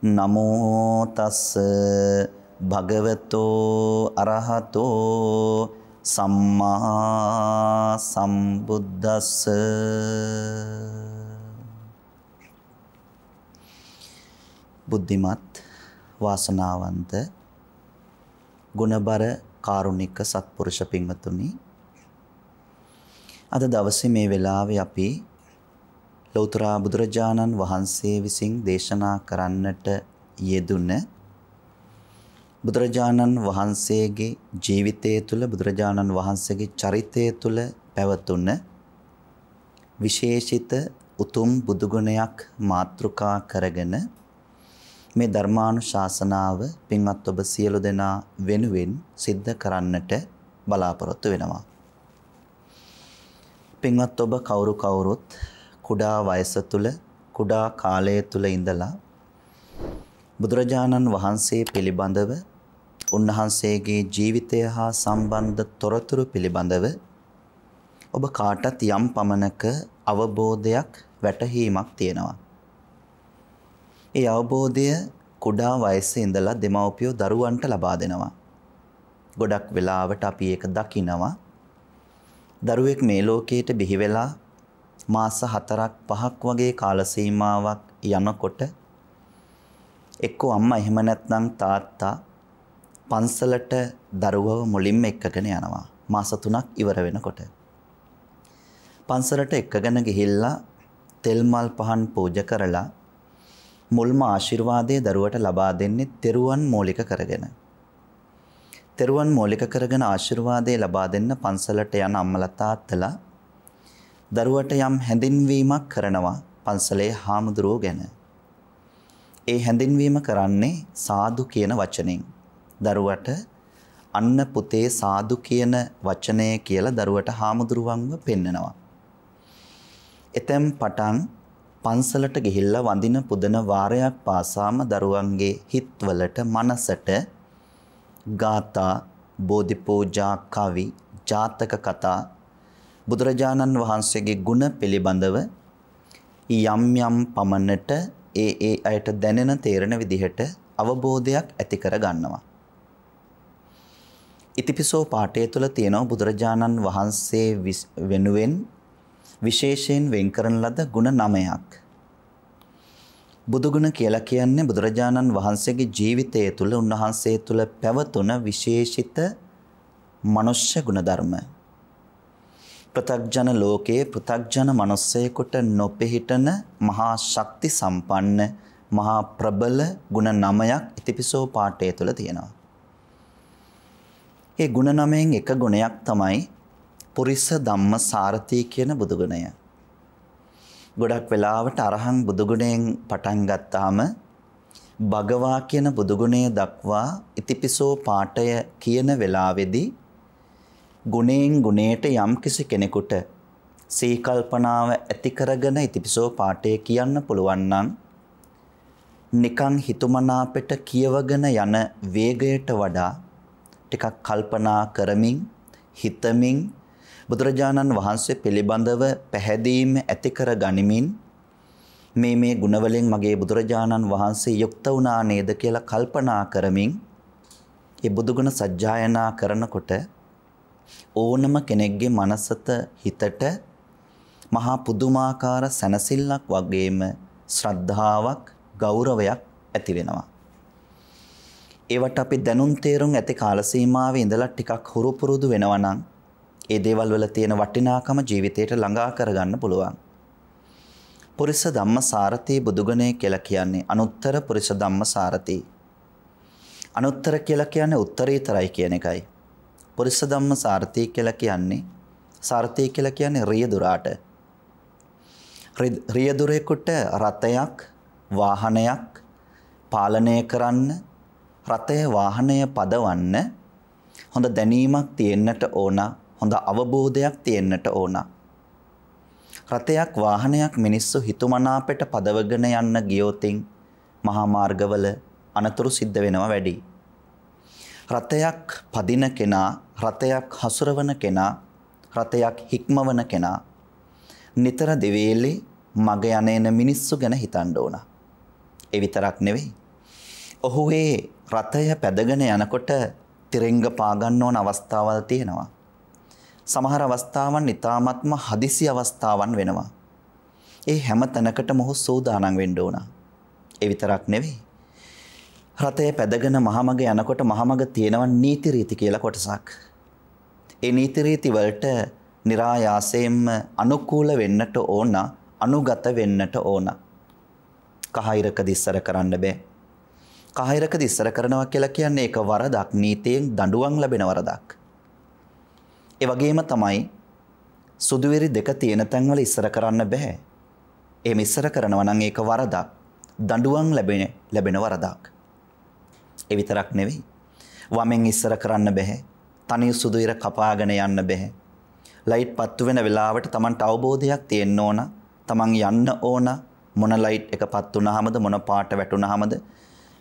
නමෝ තස් භගවතෝ අරහතෝ සම්මා සම්බුද්දස්ස බුද්ධිමත් වාසනාවන්ත ගුණබර කාරුණික සත්පුරුෂ පින්වතුනි අද දවසේ මේ වෙලාවේ අපි ලෞතර බුදුරජාණන් වහන්සේ විසින් දේශනා කරන්නට යෙදුන බුදුරජාණන් වහන්සේගේ ජීවිතය තුළ බුදුරජාණන් වහන්සේගේ චරිතය තුළ පැවතුන විශේෂිත උතුම් බුදුගුණයක් මාතෘකා කරගෙන මේ ධර්මානුශාසනාව පින්වත් ඔබ සියලු දෙනා වෙනුවෙන් සිද්ධ කරන්නට බලාපොරොත්තු වෙනවා. පින්වත් ඔබ කවුරු කවුරුත් කුඩා වයස තුල කුඩා කාලය තුල ඉඳලා බුදුරජාණන් වහන්සේ පිළිබඳව උන්වහන්සේගේ ජීවිතය හා සම්බන්ධ තොරතුරු පිළිබඳව ඔබ කාටත් යම් පමණක අවබෝධයක් වැටහීමක් තියෙනවා. ඒ අවබෝධය කුඩා වයසේ ඉඳලා දෙමව්පියෝ දරුවන්ට ලබා දෙනවා. ගොඩක් වෙලාවට අපි ඒක දකිනවා. දරුවෙක් මේ ලෝකයට බිහි වෙලා මාස 4ක් 5ක් වගේ කාල සීමාවක් යනකොට එක්කෝ අම්මා එහෙම නැත්නම් තාත්තා පන්සලට දරුවව මුලින්ම එක්කගෙන යනවා මාස 3ක් ඉවර වෙනකොට පන්සලට එක්කගෙන ගිහිල්ලා තෙල් මල් පහන් පූජා කරලා මුල්ම ආශිර්වාදයේ දරුවට ලබා දෙන්නේ තෙරුවන් මූලික කරගෙන. තෙරුවන් මූලික කරගෙන ආශිර්වාදයේ ලබා දෙන්න පන්සලට යන අම්මලා තාත්තලා දරුවට යම් හැඳින්වීමක් කරනවා පන්සලේ හාමුදුරුවෝ ගැන. ඒ හැඳින්වීම කරන්නේ සාදු කියන වචනෙන්. දරුවට අන්න පුතේ සාදු කියන වචනය කියලා දරුවට හාමුදුරුවන්ව පෙන්නනවා. එතෙන් පටන් පන්සලට ගිහිල්ලා වඳින පුදන වාරයක් පාසාම දරුවන්ගේ හිත්වලට මනසට ගාථා බෝධි පූජා කවි ජාතක කතා බුදුරජාණන් වහන්සේගේ ගුණ පිළිබඳව යම් යම් පමණට ඒ ඒ අයට දැනෙන තේරෙන විදිහට අවබෝධයක් ඇති කර ගන්නවා. ඉතිපිසෝ පාඨය තුළ තියෙනවා බුදුරජාණන් වහන්සේ වෙනුවෙන් විශේෂයෙන් වෙන් කරන ලද ගුණ නමයක්. බුදුගුණ කියලා කියන්නේ බුදුරජාණන් වහන්සේගේ ජීවිතය තුළ උන්වහන්සේ තුළ පැවතුන විශේෂිත මනුෂ්‍ය ගුණධර්ම පෘථග්ජන ලෝකයේ පෘථග්ජන මිනිස්සෙකුට නොපෙහිටන මහා ශක්ති සම්පන්න මහා ප්‍රබල ಗುಣ නමයක් ඉතිපිසෝ පාඨය තුළ තියෙනවා. ඒ ಗುಣ නමයෙන් එක ගුණයක් තමයි පුරිස ධම්ම සාරති කියන බුදු ගුණය. ගොඩක් වෙලාවට අරහන් බුදු ගුණයෙන් පටන් ගත්තාම භගවා කියන බුදු ගුණය දක්වා ඉතිපිසෝ පාඨය කියන වෙලාවේදී ගුණයෙන් ගුණයට යම් කිසි කෙනෙකුට සීකල්පනාව ඇති කරගෙන ඉතිපිසෝ පාඨය කියන්න පුළුවන් නම් නිකන් හිතුමනාපෙට කියවගෙන යන වේගයට වඩා ටිකක් කල්පනා කරමින් හිතමින් බුදුරජාණන් වහන්සේ පිළිබඳව පැහැදීම ඇති කර ගනිමින් මේ මේ ගුණවලින් මගේ බුදුරජාණන් වහන්සේ යුක්ත වුණා නේද කියලා කල්පනා කරමින් ඒ බුදුගුණ සජ්ජායනා කරනකොට ඕනම කෙනෙක්ගේ මනසත හිතට මහා පුදුමාකාර සැනසෙල්ලක් වගේම ශ්‍රද්ධාවක් ගෞරවයක් ඇති වෙනවා. ඒවට අපි දැනුම් තේරුම් ඇති කාල සීමාවේ ඉඳලා ටිකක් හුරු පුරුදු වෙනවා නම් ඒ දේවල් වල තියෙන වටිනාකම ජීවිතයට ළඟා කරගන්න පුළුවන්. පුරිස ධම්ම සාරතී බුදුගණේ කියලා කියන්නේ අනුත්තර පුරිස ධම්ම සාරතී. අනුත්තර කියලා කියන්නේ උත්තරීතරයි කියන එකයි. පුරිස ධම්ම සාර්ථී කියලා කියන්නේ සාර්ථී කියලා කියන්නේ රියදුරාට. රියදුරෙකුට රථයක් වාහනයක් පාලනය කරන්න රථය වාහනය පදවන්න හොඳ දැනීමක් තියෙන්නට ඕන හොඳ අවබෝධයක් තියෙන්නට ඕන රථයක් වාහනයක් මිනිස්සු හිතුමනාපට පදවගෙන යන්න ගියොතින් මහා මාර්ගවල අනතුරු සිද්ධ වෙනවා වැඩි රතයක් පදින කෙනා රතයක් හසුරවන කෙනා රතයක් හික්මවන කෙනා නිතර දෙවේලේ මග යන එන මිනිස්සු ගැන හිතන්න ඕන. ඒ විතරක් නෙවෙයි. ඔහු ඒ රතය පැදගෙන යනකොට තිරෙංග පාගන්න ඕන අවස්ථාවල් තියෙනවා. සමහර අවස්ථාවන් ඊ타මත්ම හදිසි අවස්ථාවන් වෙනවා. ඒ හැම තැනකටම ඔහු සූදානම් වෙන්න ඕන. ඒ විතරක් නෙවෙයි. රථය පැදගෙන මහමග යනකොට මහමග තියෙනව නීති රීති කියලා කොටසක්. ඒ නීති රීති වලට નિરાයාසයෙන්ම අනුකූල වෙන්නට ඕන, අනුගත වෙන්නට ඕන. කහයිරක දිස්සර කරන්න බෑ. කහයිරක දිස්සර කරනවා කියලා කියන්නේ ඒක වරදක්, නීතියෙන් දඬුවම් ලැබෙන වරදක්. ඒ වගේම තමයි සුදුවිරි දෙක තියෙන තැන්වල ඉස්සර කරන්න බෑ. එහෙම ඉස්සර කරනවා නම් ඒක වරදක්. දඬුවම් ලැබෙන ලැබෙන වරදක්. ඒ විතරක් නෙවෙයි. වමෙන් ඉස්සර කරන්න බෑ. තනිය සුදු ඉර කපාගෙන යන්න බෑ. ලයිට් පත්තු වෙන වෙලාවට Tamanට අවබෝධයක් තියෙන්න ඕන. Taman යන්න ඕන. මොන ලයිට් එක පත් වුණාමද මොන පාට වැටුණාමද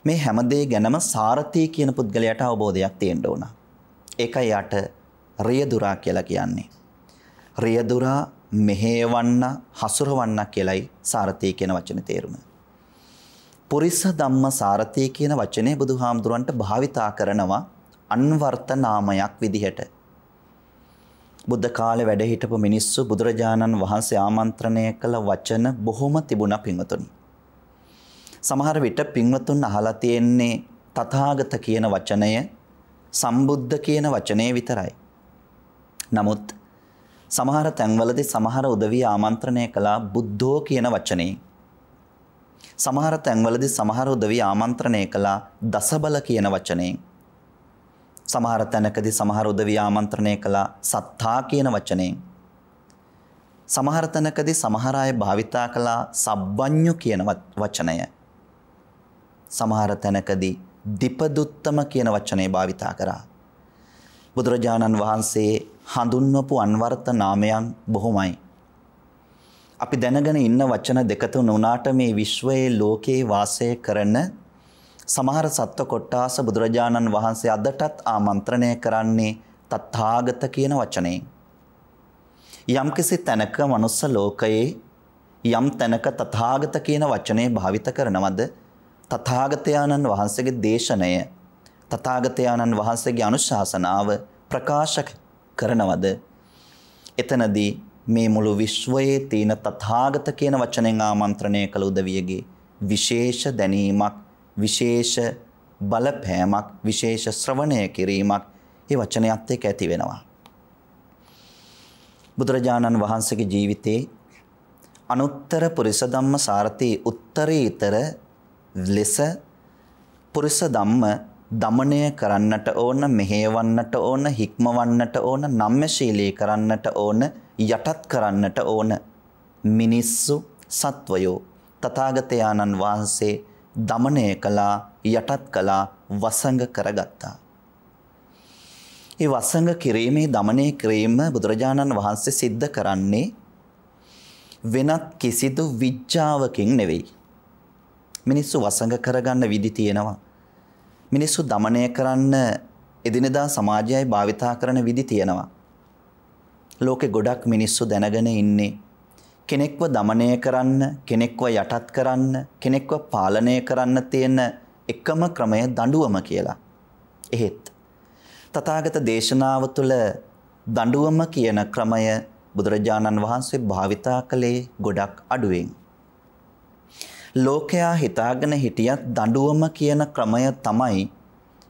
මේ හැමදේ ගැනම සාරථී කියන පුද්ගලයාට අවබෝධයක් තියෙන්න ඕන. ඒකයි යට රියදුරා කියලා කියන්නේ. රියදුරා මෙහෙවන්න හසුරවන්න කියලයි සාරථී කියන වචනේ තේරුම. පුරිස ධම්ම සාරථය කියන වචනය බුදු හාමුදුරුවන්ට භාවිතා කරනවා අන්වර්ථ නාමයක් විදිහට. බුද්ධ කාලේ වැඩ හිටපු මිනිස්සු බුදුරජාණන් වහන්සේ ආමන්ත්‍රණය කළ වචන බොහොම තිබුණා පින්වතුනි. සමහර විට පින්වතුන් අහලා තියෙන්නේ තථාගත කියන වචනය සම්බුද්ධ කියන වචනය විතරයි. නමුත් සමහර තැන්වලදී සමහර උදවිය ආමන්ත්‍රණය කළා බුද්ධෝ කියන වචනේ. සමහර තැන්වලදී සමහර උදවිය ආමන්ත්‍රණය කළා දසබල කියන වචනයෙන්. සමහර තැනකදී සමහර උදවිය ආමන්ත්‍රණය කළා සත්තා කියන වචනයෙන්. සමහර තැනකදී සමහර අය භාවිතා කළා සබ්බඤ්ඤු කියන වචනය. සමහර තැනකදී දීපදුත්තම කියන වචනේ භාවිතා කරා. බුදුරජාණන් වහන්සේ හඳුන්වපු අන්වර්ථ නාමයන් බොහොමයි. අපි දැනගෙන ඉන්න වචන දෙක තුන උනාට මේ විශ්වයේ ලෝකේ වාසය කරන සමහර සත්ව කොට්ටාස බුදුරජාණන් වහන්සේ අදටත් ආමන්ත්‍රණය කරන්නේ තත්ථාගත කියන වචනේ. යම්කිසි තැනක මනුස්ස ලෝකයේ යම් තැනක තථාගත කියන වචනේ භාවිත කරනවද තථාගතයන්න් වහන්සේගේ දේශනය තථාගතයන්න් වහන්සේගේ අනුශාසනාව ප්‍රකාශ කරනවද එතනදී මේ මුළු විශ්වයේ තියෙන තථාගත කියන වචනෙන් ආමන්ත්‍රණය කළ උදවියගේ විශේෂ දැනීමක් විශේෂ බලපෑමක් විශේෂ ශ්‍රවණය කිරීමක් ඒ වචනයත් එක්ක ඇති වෙනවා බුදුරජාණන් වහන්සේගේ ජීවිතේ අනුත්තර පුරිස ධම්ම සාරතී උත්තරීතර ලෙස පුරිස ධම්ම দমনය කරන්නට ඕන මෙහෙවන්නට ඕන හික්මවන්නට ඕන නම්මශීලී කරන්නට ඕන යටත් කරන්නට ඕන. මිනිස්සු සත්වයෝ තථාගතයන්න් වහන්සේ දමණය කළා යටත් කළා වසඟ කරගත්තා. ඒ වසඟ කිරීමේ දමණය කිරීම බුදුරජාණන් වහන්සේ සිද්ධ කරන්නේ වෙනත් කිසිදු විඥාවකින් නෙවෙයි. මිනිස්සු වසඟ කරගන්න විදි තියෙනවා. මිනිස්සු දමණය කරන්න එදිනෙදා සමාජයයි භාවිතා කරන විදි තියෙනවා. ලෝකෙ ගොඩක් මිනිස්සු දැනගෙන ඉන්නේ. කෙනෙක්ව දමනය කරන්න, කෙනෙක්ව යටත් කරන්න, කෙනෙක්ව පාලනය කරන්න තියෙන එකම ක්‍රමය දඬුවම කියලා. එහෙත් තථාගත දේශනාව තුළ දඬුවම කියන ක්‍රමය බුදුරජාණන් වහන්සේ භාවිතා කළේ ගොඩක් අඩුවෙන්. ලෝකයා හිතාගෙන හිටියත් දඬුවම කියන ක්‍රමය තමයි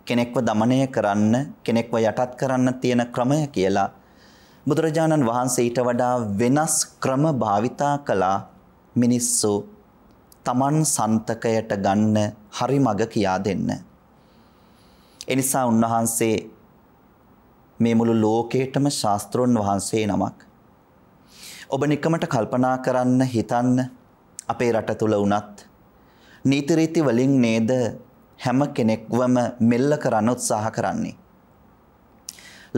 කෙනෙක්ව দমনය කරන්න, කෙනෙක්ව යටත් කරන්න තියෙන ක්‍රමය කියලා බුදුරජාණන් වහන්සේට වඩා වෙනස් ක්‍රම භාවිතා කළා මිනිස්සු තමන් සන්තකයට ගන්න හරි මඟ කියා දෙන්න. එනිසා උන්වහන්සේ මේ මුළු ලෝකේටම ශාස්ත්‍රෝන් වහන්සේ නමක්. ඔබ නිකමට කල්පනා කරන්න හිතන්න අපේ රට තුල වුණත් නීති රීති වලින් නේද හැම කෙනෙක්වම මෙල්ල කරන්න උත්සාහ කරන්නේ.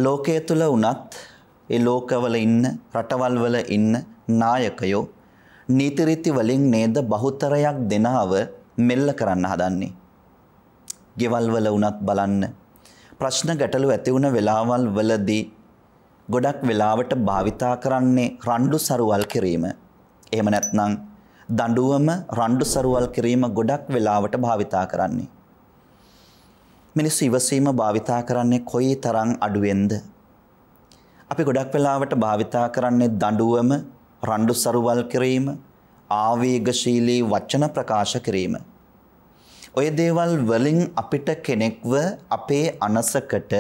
ලෝකයේ තුල වුණත් ඒ ලෝකවල ඉන්න රටවල් වල ඉන්න නායකයෝ නීති රීති වලින් නේද බහුතරයක් දෙනාව මෙල්ල කරන්න හදන්නේ. ගෙවල් වල වුණත් බලන්න ප්‍රශ්න ගැටලු ඇති වුණ වෙලාවල් වලදී ගොඩක් වෙලාවට භාවිතා කරන්නේ රණ්ඩු සරුවල් කිරීම. එහෙම නැත්නම් දඬුවම රණ්ඩු සරුවල් කිරීම ගොඩක් වෙලාවට භාවිතා කරන්නේ. මිනිස්සු ඉවසීම භාවිතා කරන්නේ කොයි තරම් අඩුවෙන්ද අපි ගොඩක් වෙලාවට භාවිතා කරන්නේ දඬුවම, රණ්ඩු සරුවල් කිරීම, ආවේගශීලී වචන ප්‍රකාශ කිරීම. ඔය දේවල් වලින් අපිට කෙනෙක්ව අපේ අනසකට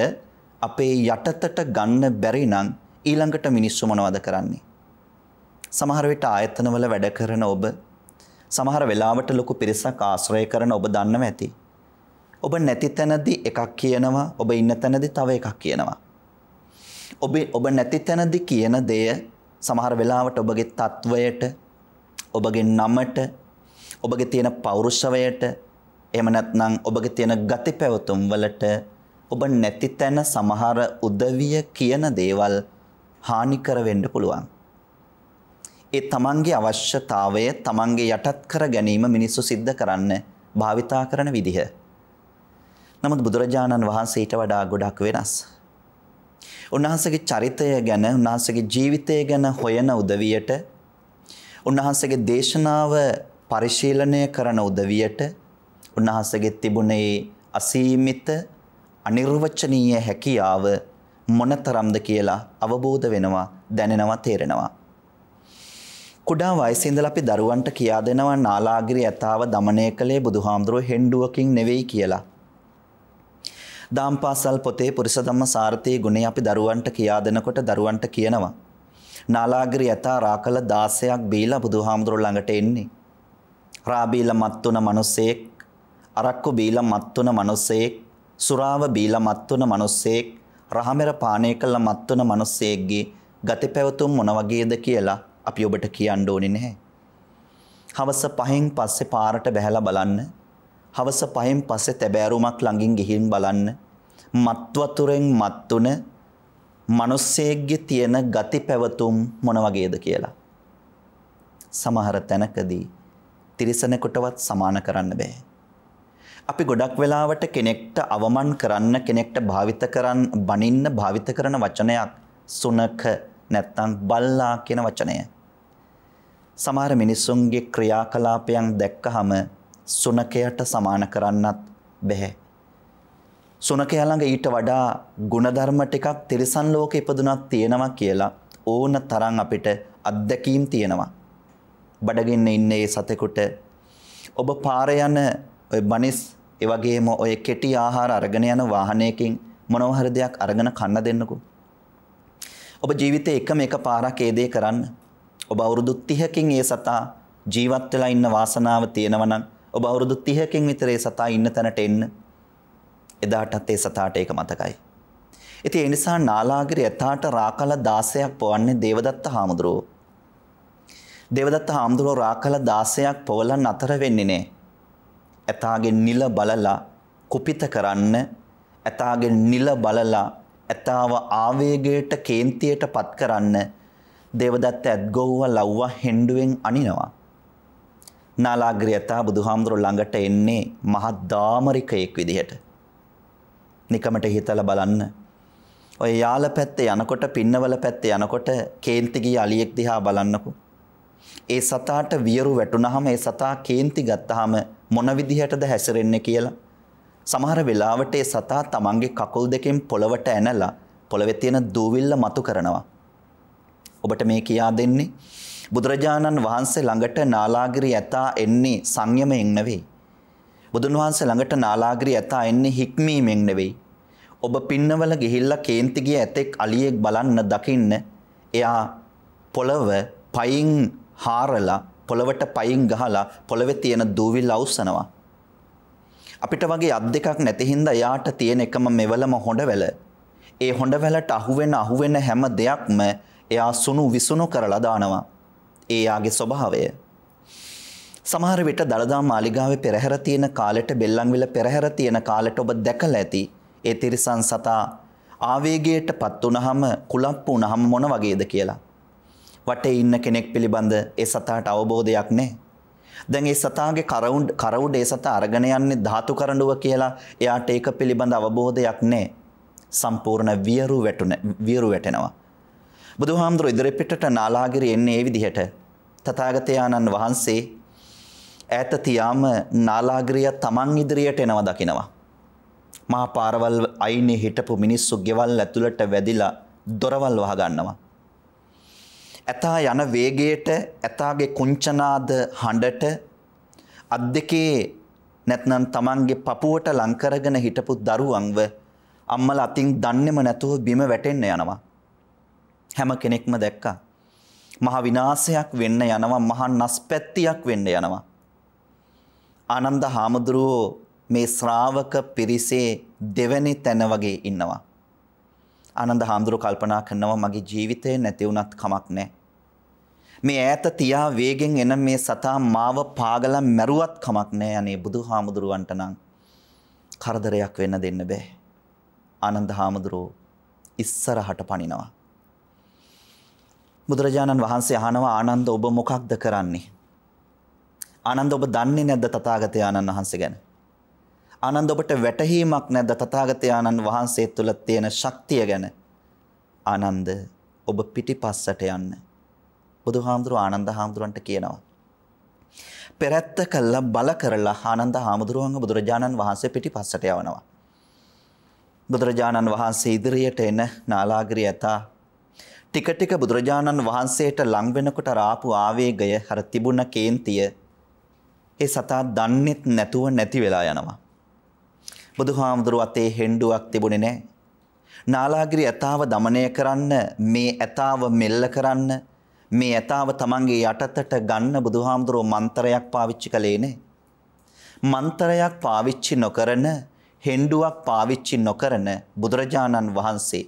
අපේ යටතට ගන්න බැරි නම් ඊළඟට මිනිස්සු මොනවද කරන්නේ? සමහර විට ආයතනවල වැඩ කරන ඔබ සමහර වෙලාවට ලොකු පිරිසක් ආශ්‍රය කරන ඔබ දන්නව ඇති. ඔබ නැති තැනදී එකක් කියනවා, ඔබ ඉන්න තැනදී තව එකක් කියනවා. ඔබ ඔබ නැති තැනදි කියන දෙය සමහර වෙලාවට ඔබගේ තත්වයට ඔබගේ නමට ඔබගේ තියෙන පෞරුෂවයට එහෙම නැත්නම් ඔබගේ තියෙන ගති පැවතුම් වලට ඔබ නැති තැන සමහර උදවිය කියන දේවල් හානි කර වෙන්න පුළුවන්. ඒ තමන්ගේ අවශ්‍යතාවය තමන්ගේ යටත් කර ගැනීම මිනිස්සු සිද්ධ කරන්න භාවිතා කරන විදිහ. නමුත් බුදුරජාණන් වහන්සේට වඩා ගොඩක් වෙනස්. උන්වහන්සේගේ චරිතය ගැන උන්වහන්සේගේ ජීවිතය ගැන හොයන උදවියට උන්වහන්සේගේ දේශනාව පරිශීලනය කරන උදවියට උන්වහන්සේගේ තිබුණේ අසීමිත අනිර්වචනීය හැකියාව මොනතරම්ද කියලා අවබෝධ වෙනවා දැනෙනවා තේරෙනවා කුඩා වයසේ ඉඳලා අපි දරුවන්ට කියා දෙනවා නාලාගිරි ඇතාව দমনය කළේ බුදුහාමුදුරුවෝ හෙඬුවකින් නෙවෙයි කියලා දාම්පාසල් පොතේ පුරිස ධම්ම සාර්ථී ගුණේ අපි දරුවන්ට කියා දෙනකොට දරුවන්ට කියනවා. නාලාගිරි යථා රාකල 16ක් බීලා බුදුහාමුදුරු ළඟට එන්නේ. රාබීල මත්තුන මිනිසෙක්, අරක්කු බීලා මත්තුන මිනිසෙක්, සුරාව බීලා මත්තුන මිනිසෙක්, රහමෙර පානය කළ මත්තුන මිනිසෙක්ගේ ගති පැවතුම් මොන වගේද කියලා අපි ඔබට කියන්න ඕනේ නැහැ. හවස 5න් පස්සේ පාරට බැහැලා බලන්න හවස පහෙන් පස්සේ තැබෑරුමක් ළඟින් ගිහින් බලන්න. මත් වතුරෙන් මත්තුන මිනිස්සෙක්ගේ තියෙන ගති පැවතුම් මොන වගේද කියලා. සමහර තැනකදී තිරිසනෙකුටවත් සමාන කරන්න බෑ. අපි ගොඩක් වෙලාවට කෙනෙක්ට අවමන් කරන්න කෙනෙක්ට භාවිත කරන් බනින්න භාවිත කරන වචනයක් සුනක නැත්තම් බල්ලා කියන වචනය. සමහර මිනිස්සුන්ගේ ක්‍රියාකලාපයන් දැක්කහම සුනකයට සමාන කරන්නත් බැහැ. සුනකයා ළඟ ඊට වඩා ಗುಣධර්ම ටිකක් තිරිසන් ලෝකේ ඉපදුනක් තියෙනවා කියලා ඕන තරම් අපිට අත්දැකීම් තියෙනවා. බඩගින්න ඉන්න ඒ සතෙකුට ඔබ පාර යන ඔය බනිස් ඒ වගේම ඔය කෙටි ආහාර අරගෙන යන වාහනයකින් මොනවා හරි දෙයක් අරගෙන කන්න දෙන්නකෝ. ඔබ ජීවිතේ එකම එක පාරක් ඒ දේ කරන්න. ඔබ අවුරුදු 30කින් ඒ සතා ජීවත් වෙලා ඉන්න වාසනාව තියෙනවා නම් ඔබ අවුරුදු 30කින් විතර ඒ සතා ඉන්න තැනට එන්න. එදාටත් ඒ සතාට ඒක මතකයි. ඉතින් ඒ නිසා නාලාගිරි යථාට රාකල 16ක් පොවන්නේ දේවදත්ත හාමුදුරුවෝ. දේවදත්ත හාමුදුරුවෝ රාකල 16ක් පොවලා නතර වෙන්නේ නෑ. ඇතාගේ නිල බලලා කුපිත කරන්න ඇතාගේ නිල බලලා ඇතාව ආවේගයට කේන්තියට පත් කරන්න දේවදත්ත ඇත්ගොව්වා ලව්වා හෙන්ඩුවෙන් අනිනවා. නාලාග්‍රියතා බුදුහාමුදුරු ළඟට එන්නේ මහත් දාමරිකයෙක් විදිහට. නිකමට හිතලා බලන්න. ඔය යාල පැත්තේ යනකොට පින්නවල පැත්තේ යනකොට කේන්ති ගිය අලියෙක් දිහා බලන්නකෝ. ඒ සතාට වියරු වැටුනහම ඒ සතා කේන්ති ගත්තාම මොන විදිහටද හැසිරෙන්නේ කියලා. සමහර වෙලාවට ඒ සතා තමන්ගේ කකුල් දෙකෙන් පොළවට ඇනලා පොළවේ තියෙන දූවිල්ල මතු කරනවා. ඔබට මේ කියා දෙන්නේ. බුදුරජාණන් වහන්සේ ළඟට නාලාගිරි ඇතා එන්නේ සංයමයෙන් නෙවෙයි. බුදුන් වහන්සේ ළඟට නාලාගිරි ඇතා එන්නේ හික්මීමෙන් නෙවෙයි. ඔබ පින්නවල ගිහිල්ලා කේන්ති ගිය ඇතෙක් අලියෙක් බලන්න දකින්න එයා පොළව පයින් හාරලා පොළවට පයින් ගහලා පොළවේ තියෙන දූවිල්ල අවසනවා. අපිට වගේ අත් දෙකක් නැති හින්දා යාට තියෙන එකම මෙවලම හොඬවැල. ඒ හොඬවැලට අහුවෙන අහුවෙන හැම දෙයක්ම එයා සුණු විසුණු කරලා දානවා. ඒ යාගේ ස්වභාවය. සමහර විට දළදා මාලිගාවේ පෙරහැර තියෙන කාලෙට බෙල්ලන්විල පෙරහැර තියෙන කාලෙට ඔබ දැකලා ඇති. ඒ තිරිසන් සතා ආවේගයට පත් වුනහම කුලප්පු වුනහම මොන වගේද කියලා. වටේ ඉන්න කෙනෙක් පිළිබඳ ඒ සතාට අවබෝධයක් නැහැ. දැන් ඒ සතාගේ කරවුඩ් කරවුඩ් ඒ සතා අරගෙන යන්නේ ධාතු කරඬුව කියලා එයාට ඒක පිළිබඳ අවබෝධයක් නැහැ. සම්පූර්ණ වියරු වැටුන වියරු වැටෙනවා. බුදුහාමුදුරු ඉදිරිපිටට නාලාගිරි එන්නේ ඒ විදිහට. තථාගතයන්න් වහන්සේ ඈත තියාම නාලාගිරිය තමන් ඉදිරියට එනවා දකිනවා. මහා පාරවල් අයිනේ හිටපු මිනිස්සු ගෙවල් ඇතුළට වැදිලා දොරවල් වහගන්නවා. ඇතා යන වේගයට ඇතාගේ කුංචනාද හඬට අත් දෙකේ නැත්නම් තමන්ගේ පපුවට ලං කරගෙන හිටපු දරුවන්ව අම්මලා අතින් දන්නේම නැතුව බිම වැටෙන්න යනවා. හැම කෙනෙක්ම දැක්කා. මහා විනාශයක් වෙන්න යනවා, මහා නස්පැත්තියක් වෙන්න යනවා. ආනන්ද හාමුදුරුවෝ මේ ශ්‍රාවක පිරිසේ දෙවැනි තැන වගේ ඉන්නවා. ආනන්ද හාමුදුරුවෝ කල්පනා කරනවා මගේ ජීවිතේ නැති වුණත් කමක් නැහැ. මේ ඈත තියා වේගෙන් එන මේ සතා මාව පාගල මැරුවත් කමක් නෑ අනේ බුදුහාමුදුරුවන්ට නම් කරදරයක් වෙන්න දෙන්න බෑ ආනන්ද හාමුදුරුව ඉස්සරහට පනිනවා බුදුරජාණන් වහන්සේ අහනවා ආනන්ද ඔබ මොකක්ද කරන්නේ? ආනන්ද ඔබ දන්නේ නැද්ද තථාගත ආනන්ද වහන්සේ ගැන? ආනන්ද ඔබට වැටහීමක් නැද්ද තථාගත ආනන්ද වහන්සේ තුළ තියෙන ශක්තිය ගැන? ආනන්ද ඔබ පිටිපස්සට යන්න. බුදුහාමුදුර ආනන්ද හාමුදුරන්ට කියනවා. පෙරත්ත කළා බල කරලා ආනන්ද හාමුදුරුවන්ව බුදුරජාණන් වහන්සේ පිටිපස්සට යවනවා. බුදුරජාණන් වහන්සේ ඉදිරියට එන නාලාගිරිය ඇතා ටික ටික බුදුරජාණන් වහන්සේට ලං වෙනකොට ආපු ආවේගය අර තිබුණ කේන්තිය ඒ සතා දන්නේත් නැතුව නැති වෙලා යනවා. බුදුහාමුදුරුවෝ අතේ හෙඬුවක් තිබුණේ නැහැ. නාලාගිරි ඇතාව দমনය කරන්න මේ ඇතාව මෙල්ල කරන්න මේ ඇතාව තමන්ගේ යටතට ගන්න බුදුහාමුදුරුවෝ මන්තරයක් පාවිච්චි කළේ නේ මන්තරයක් පාවිච්චි නොකරන හෙඬුවක් පාවිච්චි නොකරන බුදුරජාණන් වහන්සේ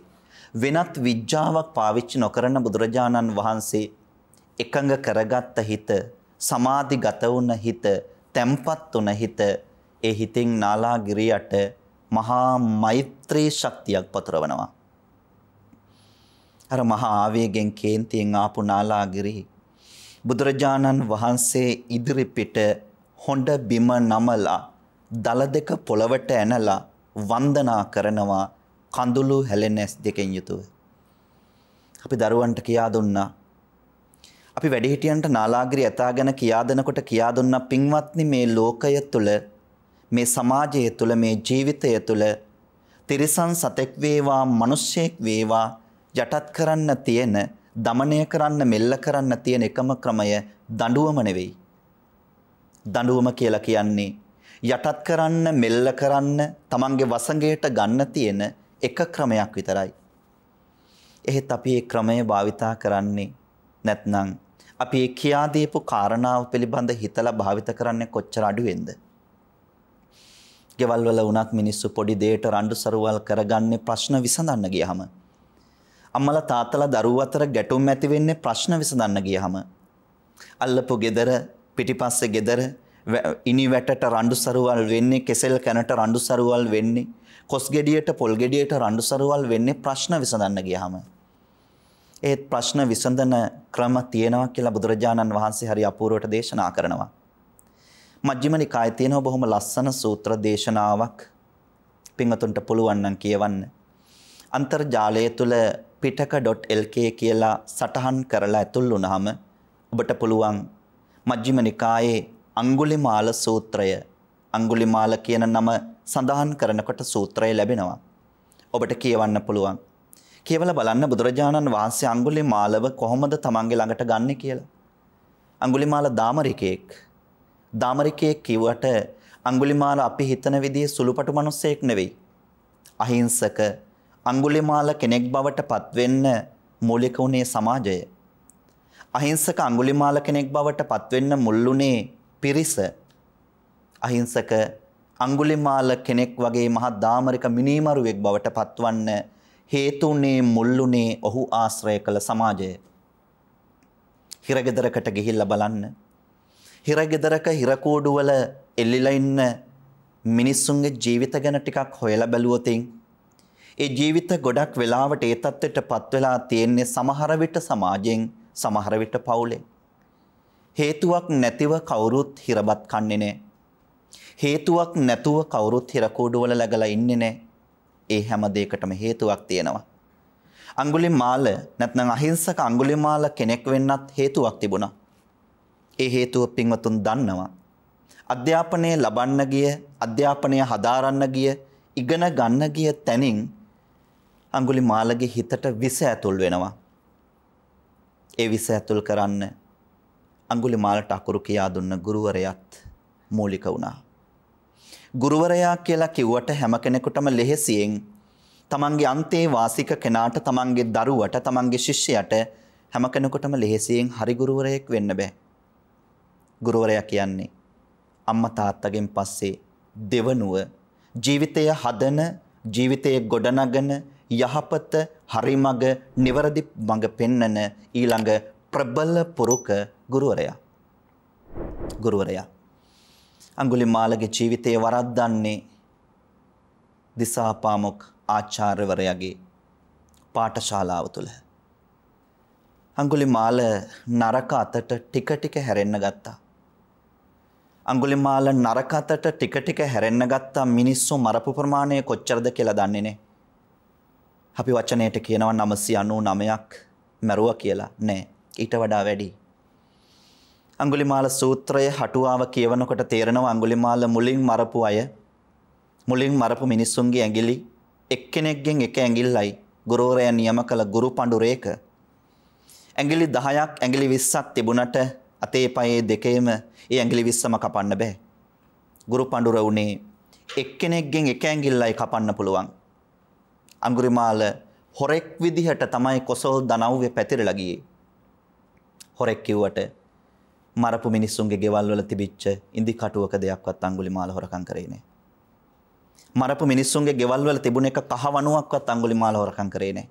වෙනත් විඥාවක් පාවිච්චි නොකරන බුදුරජාණන් වහන්සේ එකඟ කරගත්ත හිත සමාධිගත වුණ හිත තැම්පත් වුණ හිත ඒ හිතෙන් නාලාගිරියට මහා මෛත්‍රී ශක්තියක් පතුරවනවා අර මහා ආවේගෙන් කේන්තියෙන් ආපු නාලාගිරි බුදුරජාණන් වහන්සේ ඉදිරි පිට හොඬ බිම නමලා දල දෙක පොළවට ඇනලා වන්දනා කරනවා කඳුළු හැලෙන ඇස් දෙකෙන් යුතුව. අපි දරුවන්ට කියා දුන්නා. අපි වැඩිහිටියන්ට නාලාගිරි ඇතා ගැන කියා දෙනකොට කියා දුන්නා පින්වත්නි මේ ලෝකය තුල මේ සමාජය තුල මේ ජීවිතය තුල තිරිසන් සතෙක් වේවා මිනිස්සෙක් වේවා යටත් කරන්න තියෙන දමණය කරන්න මෙල්ල කරන්න තියෙන එකම ක්‍රමය දඬුවම නෙවෙයි. දඬුවම කියලා කියන්නේ යටත් කරන්න මෙල්ල කරන්න තමන්ගේ වසඟයට ගන්න තියෙන එක ක්‍රමයක් විතරයි. එහෙත් අපි මේ ක්‍රමය භාවිතා කරන්නේ නැත්නම් අපි ඒ කියා දීපු කාරණාව පිළිබඳ හිතලා භාවිත කරන්නේ කොච්චර අඩුවෙන්ද? ගෙවල් වල වුණත් මිනිස්සු පොඩි දෙයට රණ්ඩු සරුවල් කරගන්නේ ප්‍රශ්න විසඳන්න ගියහම. අම්මලා තාත්තලා දරුවෝ අතර ගැටුම් ඇති වෙන්නේ ප්‍රශ්න විසඳන්න ගියහම. අල්ලපු gedara පිටිපස්සේ gedara ඉනි වැටට රණ්ඩු සරුවල් වෙන්නේ කෙසෙල් කැනට රණ්ඩු සරුවල් වෙන්නේ කොස් ගෙඩියට පොල් ගෙඩියට රණ්ඩු සරුවල් වෙන්නේ ප්‍රශ්න විසඳන්න ගියහම. ඒත් ප්‍රශ්න විසඳන ක්‍රම තියෙනවා කියලා බුදුරජාණන් වහන්සේ හරි අපූර්වට දේශනා කරනවා. මජ්ක්‍ධිම නිකායේ තියෙන බොහොම ලස්සන සූත්‍ර දේශනාවක් පින්වතුන්ට පුළුවන් නම් කියවන්න. අන්තර්ජාලය තුල pitaka.lk කියලා සටහන් කරලා ඇතුල් වුණාම ඔබට පුළුවන් මජ්ක්‍ධිම නිකායේ අංගුලිමාල සූත්‍රය අංගුලිමාල කියන නම සඳහන් කරනකොට සූත්‍රය ලැබෙනවා. ඔබට කියවන්න පුළුවන්. කියවලා බලන්න බුදුරජාණන් වහන්සේ අඟුලිමාලව කොහොමද තමන්ගේ ළඟට ගන්නෙ කියලා. අඟුලිමාල දාමරිකයෙක්. දාමරිකයෙක් කිව්වට අඟුලිමාල අපි හිතන විදිහේ සුළුපටු මිනිස්සෙක් නෙවෙයි. අහිංසක අඟුලිමාල කෙනෙක් බවට පත්වෙන්න මූලික උනේ සමාජය. අහිංසක අඟුලිමාල කෙනෙක් බවට පත්වෙන්න මුල්ුණේ පිරිස. අහිංසක අඟුලිමාල කෙනෙක් වගේ මහත් දාමරික මිනීමරුවෙක් බවට පත්වන්න හේතුනේ මුල්ලුනේ ඔහු ආශ්‍රය කළ සමාජය. හිරගෙදරකට ගිහිල්ලා බලන්න. හිරගෙදරක හිරකූඩුවල එල්ලිලා ඉන්න මිනිස්සුන්ගේ ජීවිත ගැන ටිකක් හොයලා බැලුවොතින් ඒ ජීවිත ගොඩක් වෙලාවට ඒ தත්ත්වයට පත් වෙලා තියෙන්නේ සමහර විට සමාජයෙන් සමහර විට පවුලෙන් හේතුවක් නැතිව කවුරුත් හිරබත් කන්නේ නැහැ හේතුවක් නැතුව කවුරුත් හිරකූඩුවල läගලා ඉන්නේ නැහැ. ඒ හැම දෙයකටම හේතුවක් තියෙනවා. අඟුලිමාල නැත්නම් අහිංසක අඟුලිමාල කෙනෙක් වෙන්නත් හේතුවක් තිබුණා. ඒ හේතුව පින්වතුන් දන්නවා. අධ්‍යාපනය ලබන්න ගිය, අධ්‍යාපනය හදාරන්න ගිය, ඉගෙන ගන්න ගිය තැනින් අඟුලිමාලගේ හිතට විස ඇතුල් වෙනවා. ඒ විස ඇතුල් කරන්න අඟුලිමාලට අකුරු කියා දුන්න ගුරුවරයාත් මූලික වුණා. ගුරුවරයා කියලා කිව්වට හැම කෙනෙකුටම ලෙහෙසියෙන් තමන්ගේ අන්තේ වාසික කෙනාට තමන්ගේ දරුවට තමන්ගේ ශිෂ්‍යයට හැම කෙනෙකුටම ලෙහෙසියෙන් හරි ගුරුවරයෙක් වෙන්න බෑ. ගුරුවරයා කියන්නේ අම්මා තාත්තගෙන් පස්සේ දෙවනුව ජීවිතය හදන ජීවිතය ගොඩනගන යහපත හරි මඟ නිවැරදි මඟ පෙන්නන ඊළඟ ප්‍රබල පුරුක ගුරුවරයා ගුරුවරයා අඟුලිමාලගේ ජීවිතය වරද්දන්නේ දිසාපාමොක් ආචාර්යවරයාගේ පාඨශාලාව තුල. අඟුලිමාල නරක අතට ටික ටික හැරෙන්න ගත්තා. අඟුලිමාල නරක අතට ටික ටික හැරෙන්න ගත්තා මිනිස්සු මරපු ප්‍රමාණය කොච්චරද කියලා දන්නේ නැහැ. අපි වචනයට කියනවා 999ක් මැරුවා කියලා. නෑ. ඊට වඩා වැඩි. අඟුලිමාල සූත්‍රය හටුවාව කියවනකොට තේරෙනවා අඟුලිමාල මුලින් මරපු අය මුලින් මරපු මිනිස්සුන්ගේ ඇඟිලි එක්කෙනෙක්ගෙන් එක ඇඟිල්ලයි ගුරුවරයා නියම කළ ගුරු පඬුරේක ඇඟිලි 10ක් ඇඟිලි 20ක් තිබුණට අතේ පයේ දෙකේම ඒ ඇඟිලි 20ම කපන්න බෑ ගුරු පඬුර උනේ එක්කෙනෙක්ගෙන් එක ඇඟිල්ලයි කපන්න පුළුවන් අඟුරිමාල හොරෙක් විදිහට තමයි කොසල් දනව්වේ පැතිරලා ගියේ හොරෙක් කිව්වට මරපු මිනිස්සුන්ගේ ගෙවල් වල තිබිච්ච ඉදි කටුවක දෙයක්වත් අඟුලිමාල හොරකම් කරේ නෑ. මරපු මිනිස්සුන්ගේ ගෙවල් වල තිබුණ එක කහවණුවක්වත් අඟුලිමාල හොරකම් කරේ නෑ.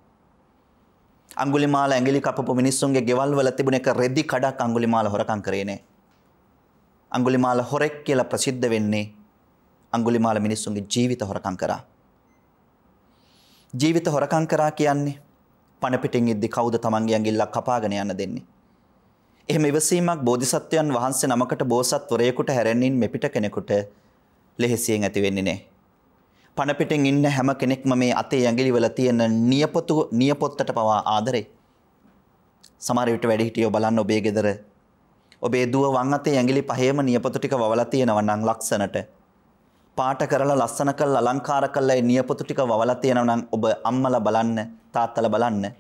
අඟුලිමාල ඇඟිලි කපපු මිනිස්සුන්ගේ ගෙවල් වල තිබුණ එක රෙදි කඩක් අඟුලිමාල හොරකම් කරේ නෑ. අඟුලිමාල හොරෙක් කියලා ප්‍රසිද්ධ වෙන්නේ අඟුලිමාල මිනිස්සුන්ගේ ජීවිත හොරකම් කරා. ජීවිත හොරකම් කරා කියන්නේ පණ පිටින් ඉද්දි කවුද තමන්ගේ ඇඟිල්ලක් කපාගෙන යන්න දෙන්නේ? එහෙම ඉවසීමක් බෝධිසත්වයන් වහන්සේ නමකට බෝසත්වරයෙකුට හැරෙන්නින් මෙපිට කෙනෙකුට ලෙහෙසියෙන් ඇති වෙන්නේ නැහැ. පණ පිටින් ඉන්න හැම කෙනෙක්ම මේ අතේ ඇඟිලි වල තියෙන නියපොතු නියපොත්තට පවා ආදරේ. සමහර විට වැඩි හිටියෝ බලන්න ඔබේ ගෙදර ඔබේ දුව වම් අතේ ඇඟිලි පහේම නියපොතු ටික වවලා තියෙනවා නම් ලක්ෂණට. පාට කරලා ලස්සන කරලා අලංකාර කරලා ඒ නියපොතු ටික වවලා තියෙනවා නම් ඔබ අම්මලා බලන්න තාත්තලා බලන්න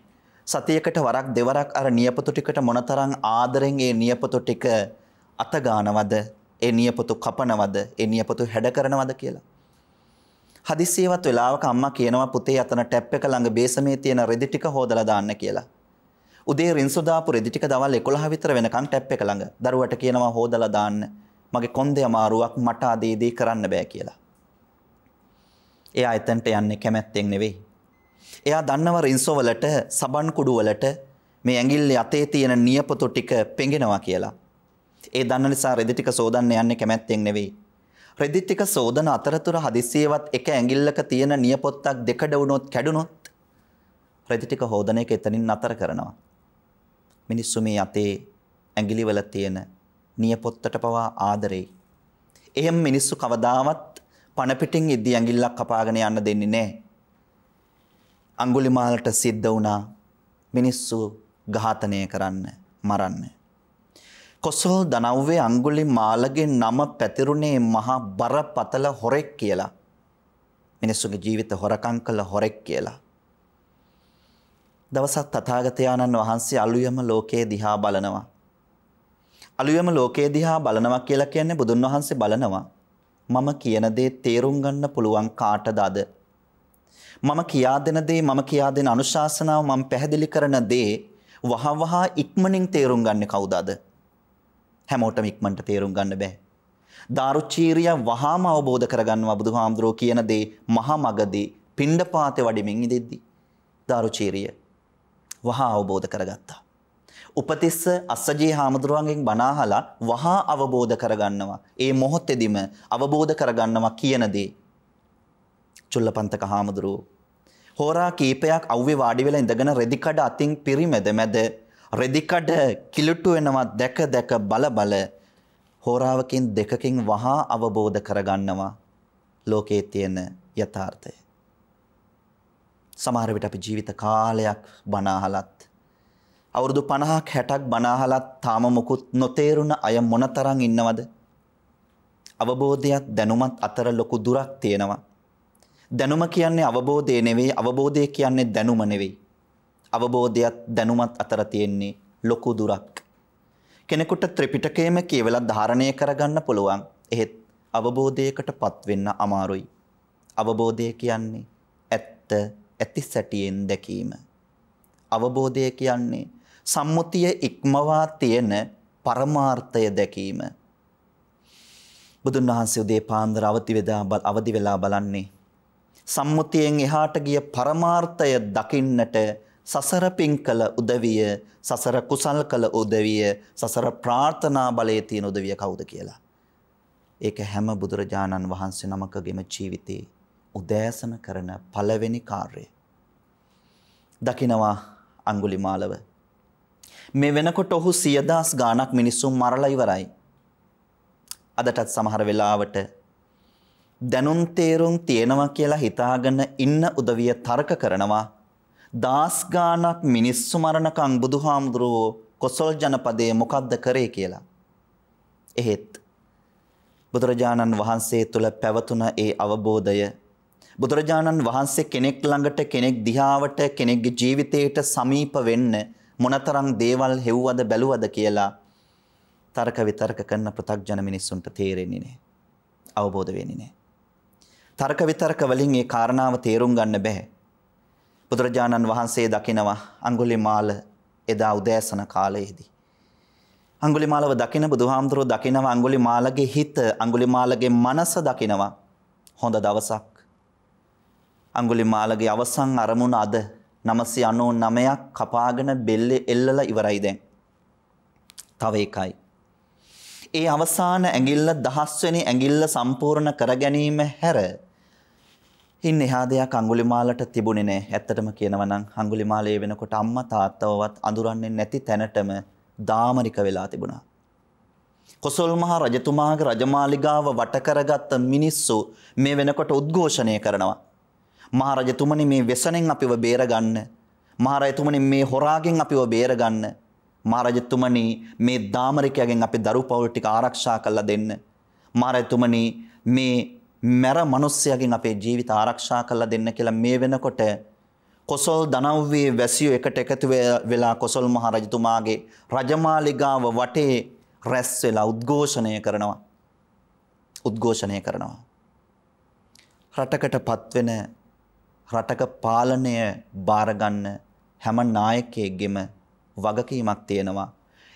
සතියකට වරක් දෙවරක් අර නියපොතු ටිකට මොනතරම් ආදරෙන් ඒ නියපොතු ටික අතගානවද ඒ නියපොතු කපනවද ඒ නියපොතු හැඩ කරනවද කියලා හදිස්සියවත් වෙලාවක අම්මා කියනවා පුතේ අතන ටැප් එක ළඟ බේසමේ තියෙන රෙදි ටික හොදලා දාන්න කියලා උදේ රින්සු දාපු රෙදි ටික දවල් 11 විතර වෙනකන් ටැප් එක ළඟ දරුවට කියනවා හොදලා දාන්න මගේ කොන්දේ අමාරුවක් මට ආදී කරන්න බෑ කියලා එයා එතනට යන්නේ කැමැත්තෙන් නෙවෙයි එයා දන්නව රින්සෝවලට සබන් කුඩුවලට මේ ඇඟිල්ල යතේ තියෙන නියපොතු ටික පෙඟෙනවා කියලා. ඒ දන්න නිසා රෙදි ටික සෝදන්න යන්නේ කැමැත්තෙන් නෙවෙයි. රෙදි ටික සෝදන අතරතුර හදිස්සියේවත් එක ඇඟිල්ලක තියෙන නියපොත්තක් දෙකඩ වුණොත් කැඩුනොත් රෙදි ටික හොදන එක එතනින් නතර කරනවා. මිනිස්සු මේ යතේ ඇඟිලිවල තියෙන නියපොත්තට පවා ආදරෙයි. එහෙම මිනිස්සු කවදාවත් පණ පිටින් ඉද්දි ඇඟිල්ලක් කපාගෙන යන්න දෙන්නේ නැහැ. අඟුලිමාලට සිද්ධ වුණා මිනිස්සු ඝාතනය කරන්න මරන්න. කොසල් දනව්වේ අඟුලිමාලගේ නම පැතිරුණේ මහා බරපතල හොරෙක් කියලා. මිනිස්සුගේ ජීවිත හොරකම් කළ හොරෙක් කියලා. දවසක් තථාගතයන්න් වහන්සේ අලුයම ලෝකයේ දිහා බලනවා. අලුයම ලෝකයේ දිහා බලනවා කියලා කියන්නේ බුදුන් වහන්සේ බලනවා. මම කියන දේ තේරුම් ගන්න පුළුවන් කාටද අද? මම කියා දෙන දේ මම කියා දෙන අනුශාසනාව මම පැහැදිලි කරන දේ වහා වහා ඉක්මනින් තේරුම් ගන්න කවුදද? හැමෝටම ඉක්මනට තේරුම් ගන්න බෑ. දාරුචීරිය වහාම අවබෝධ කරගන්නවා බුදුහාමුදුරුවෝ කියන දේ මහා මගදී පිණ්ඩපාතේ වඩමින් ඉදෙද්දී. දාරුචීරිය වහා අවබෝධ කරගත්තා. උපතිස්ස අස්සජී හාමුදුරුවන්ගෙන් බණාහලා වහා අවබෝධ කරගන්නවා. ඒ මොහොතේදීම අවබෝධ කරගන්නවා කියන දේ චුල්ලපන්තක හාමුදුරුව. හෝරා කීපයක් අව්වේ වාඩි වෙලා ඉඳගෙන රෙදිකඩ අතින් පිරිමැද මැද රෙදිකඩ කිලුට්ටු වෙනවා දැක දැක බල බල හෝරාවකින් දෙකකින් වහා අවබෝධ කරගන්නවා ලෝකයේ තියෙන යථාර්ථය. සමහර විට අපි ජීවිත කාලයක් බණ අහලත් අවුරුදු 50ක් 60ක් බනහලත් තාම මොකුත් නොතේරුණ අය මොනතරම් ඉන්නවද? අවබෝධයක් දැනුමත් අතර ලොකු දුරක් තියෙනවා. දැනුම කියන්නේ අවබෝධය නෙවෙයි අවබෝධය කියන්නේ දැනුම නෙවෙයි. අවබෝධයත් දැනුමත් අතර තියෙන්නේ ලොකු දුරක්. කෙනෙකුට ත්‍රිපිටකයම කියවලා ධාරණය කරගන්න පුළුවන්. එහෙත් අවබෝධයකටපත් වෙන්න අමාරුයි. අවබෝධය කියන්නේ ඇත්ත ඇති සැටියෙන් දැකීම. අවබෝධය කියන්නේ සම්මුතිය ඉක්මවා තියෙන පරමාර්ථය දැකීම. බුදුන් වහන්සේ උදේ පාන්දර අවදි වෙලා බලන්නේ සම්මුතියෙන් එහාට ගිය පරමාර්ථය දකින්නට සසර පිං කළ උදවිය සසර කුසල් කළ උදවිය සසර ප්‍රාර්ථනා බලයේ තියෙන උදවිය කවුද කියලා. ඒක හැම බුදුරජාණන් වහන්සේ නමකගේම ජීවිතේ උදෑසන කරන පළවෙනි කාර්යය. දකිනවා අඟුලිමාලව. මේ වෙනකොට ඔහු සියදාස් ගාණක් මිනිස්සුන් මරලා ඉවරයි. අදටත් සමහර වෙලාවට දැනුම් තේරුම් තියෙනවා කියලා හිතාගෙන ඉන්න උදවිය තර්ක කරනවා දාස් ගාණක් මිනිස්සු මරණකම් බුදුහාමුදුරුවෝ කොසල් ජනපදයේ මොකද්ද කරේ කියලා. එහෙත් බුදුරජාණන් වහන්සේ තුළ පැවතුන ඒ අවබෝධය බුදුරජාණන් වහන්සේ කෙනෙක් ළඟට කෙනෙක් දිහාවට කෙනෙක්ගේ ජීවිතයට සමීප වෙන්න මොනතරම් දේවල් හෙව්වද බැලුවද කියලා තර්ක විතර්ක කරන පෘථග්ජන මිනිස්සුන්ට තේරෙන්නේ නැහැ. අවබෝධ වෙන්නේ නැහැ. තර්ක විතර්ක වලින් ඒ කාරණාව තේරුම් ගන්න බෑ. බුදුරජාණන් වහන්සේ දකිනවා අඟුලිමාල එදා උදෑසන කාලයේදී. අඟුලිමාලව දකින බුදුහාමුදුරුවෝ දකිනවා අඟුලිමාලගේ හිත අඟුලිමාලගේ මනස දකිනවා. හොඳ දවසක්. අඟුලිමාලගේ අවසන් අරමුණ අද 999ක් කපාගෙන බෙල්ලේ එල්ලලා ඉවරයි දැන්. තව එකයි. ඒ අවසාන ඇඟිල්ල දහස්වෙනි ඇඟිල්ල සම්පූර්ණ කර ගැනීම හැර හින් එහා දෙයක් අඟුලිමාලට තිබුණේ නෑ. ඇත්තටම කියනවා නම් අඟුලිමාලේ වෙනකොට අම්මා තාත්තවවත් අඳුරන්නේ නැති තැනටම දාමරික වෙලා තිබුණා. කොසල් මහ රජතුමාගේ රජමාලිගාව වට කරගත්ත මිනිස්සු මේ වෙනකොට උද්ඝෝෂණය කරනවා. මහරජතුමනි මේ වෙසණෙන් අපිව බේරගන්න. මහරජතුමනි මේ හොරාගෙන් අපිව බේරගන්න. මහරජතුමනි මේ දාමරිකයගෙන් අපි දරු පවුල් ටික ආරක්ෂා කරලා දෙන්න. මහරජතුමනි මේ මැර මිනිස්සයගෙන් අපේ ජීවිත ආරක්ෂා කරලා දෙන්න කියලා මේ වෙනකොට කොසල් දනව්වේ වැසියෝ එකට එකතු වෙලා කොසල් මහරජතුමාගේ රජමාලිගාව වටේ රැස් වෙලා උද්ඝෝෂණය කරනවා. උද්ඝෝෂණය කරනවා. රටකටපත් වෙන රටක පාලනය බාරගන්න හැම නායකයෙක්ගෙම වගකීමක් තියෙනවා.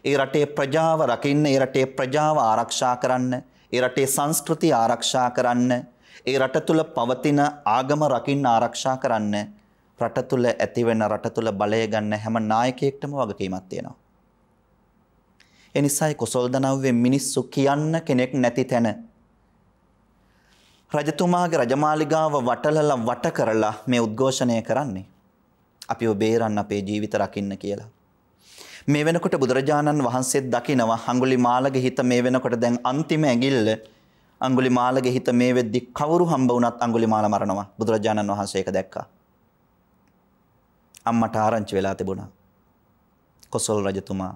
ඒ රටේ ප්‍රජාව රකින්න, ඒ රටේ ප්‍රජාව ආරක්ෂා කරන්න, ඒ රටේ සංස්කෘතිය ආරක්ෂා කරන්න, ඒ රට තුල පවතින ආගම රකින්න ආරක්ෂා කරන්න, රට තුල ඇතිවෙන රට තුල බලය ගන්න හැම නායකයෙක්ටම වගකීමක් තියෙනවා. ඒ නිසායි කොසල් දනව්වේ මිනිස්සු කියන්න කෙනෙක් නැති තැන රජතුමාගේ රජමාලිගාව වටලලා වට කරලා මේ උද්ඝෝෂණය කරන්නේ. අපි ඔබ බේරන්න අපේ ජීවිත රකින්න කියලා. මේ වෙනකොට බුදුරජාණන් වහන්සේත් දකිනවා හඟුලි මාලගේ හිත මේ වෙනකොට දැන් අන්තිම ඇඟිල්ල අඟුලි මාලගේ හිත මේ වෙද්දි කවුරු හම්බ වුණත් අඟුලි මාල මරනවා බුදුරජාණන් වහන්සේ ඒක දැක්කා. අම්මට ආරංචි වෙලා තිබුණා. කොසල් රජතුමා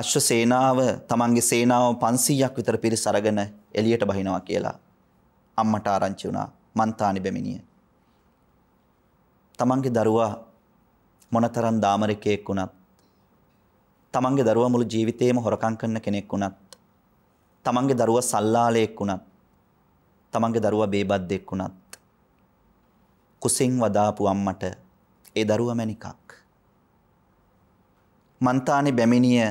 අශ්ව සේනාව තමන්ගේ සේනාව 500ක් විතර පිරිස අරගෙන එළියට බහිනවා කියලා අම්මට ආරංචි වුණා මන්තානි බැමිණිය. තමන්ගේ දරුවා මොනතරම් දාමරිකයෙක් වුණත් තමන්ගේ දරුවා මුළු ජීවිතේම හොරකම් කරන කෙනෙක් වුණත් තමන්ගේ දරුවා සල්ලාලයෙක් වුණත් තමන්ගේ දරුවා බේබද්දෙක් වුණත් කුසින් වදාපු අම්මට ඒ දරුවා මැනිකක් මන්තානි බැමිණිය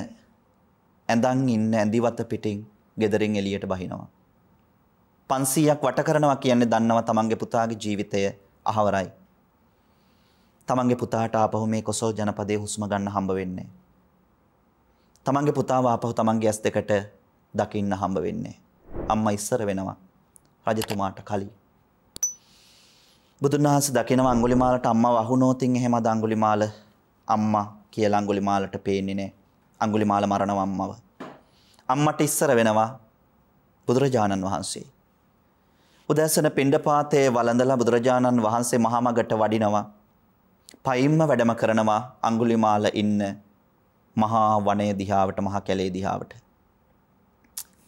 ඇඳන් ඉන්න ඇඳිවත පිටින් ගෙදරින් එළියට බහිනවා 500ක් වට කරනවා කියන්නේ දන්නවා තමන්ගේ පුතාගේ ජීවිතය අහවරයි තමන්ගේ පුතාට ආපහු මේ කොසල් ජනපදයේ හුස්ම ගන්න හම්බ වෙන්නේ. තමන්ගේ පුතාව ආපහු තමන්ගේ ඇස් දෙකට දකින්න හම්බ වෙන්නේ. අම්මා ඉස්සර වෙනවා රජතුමාට කලින්. බුදුන් වහන්සේ දකිනවා අඟුලිමාලට අම්මා වහුනෝතින් එහෙම අද අඟුලිමාල අම්මා කියලා අඟුලිමාලට පේන්නේ නැහැ. අඟුලිමාල මරණව අම්මව. අම්මට ඉස්සර වෙනවා බුදුරජාණන් වහන්සේ. උදැසන පිණ්ඩපාතයේ වළඳලා බුදුරජාණන් වහන්සේ මහා මගට වඩිනවා. පයින්ම වැඩම කරනවා අඟුලිමාල ඉන්න මහා වනය දිහාවට මහා කැලේ දිහාවට.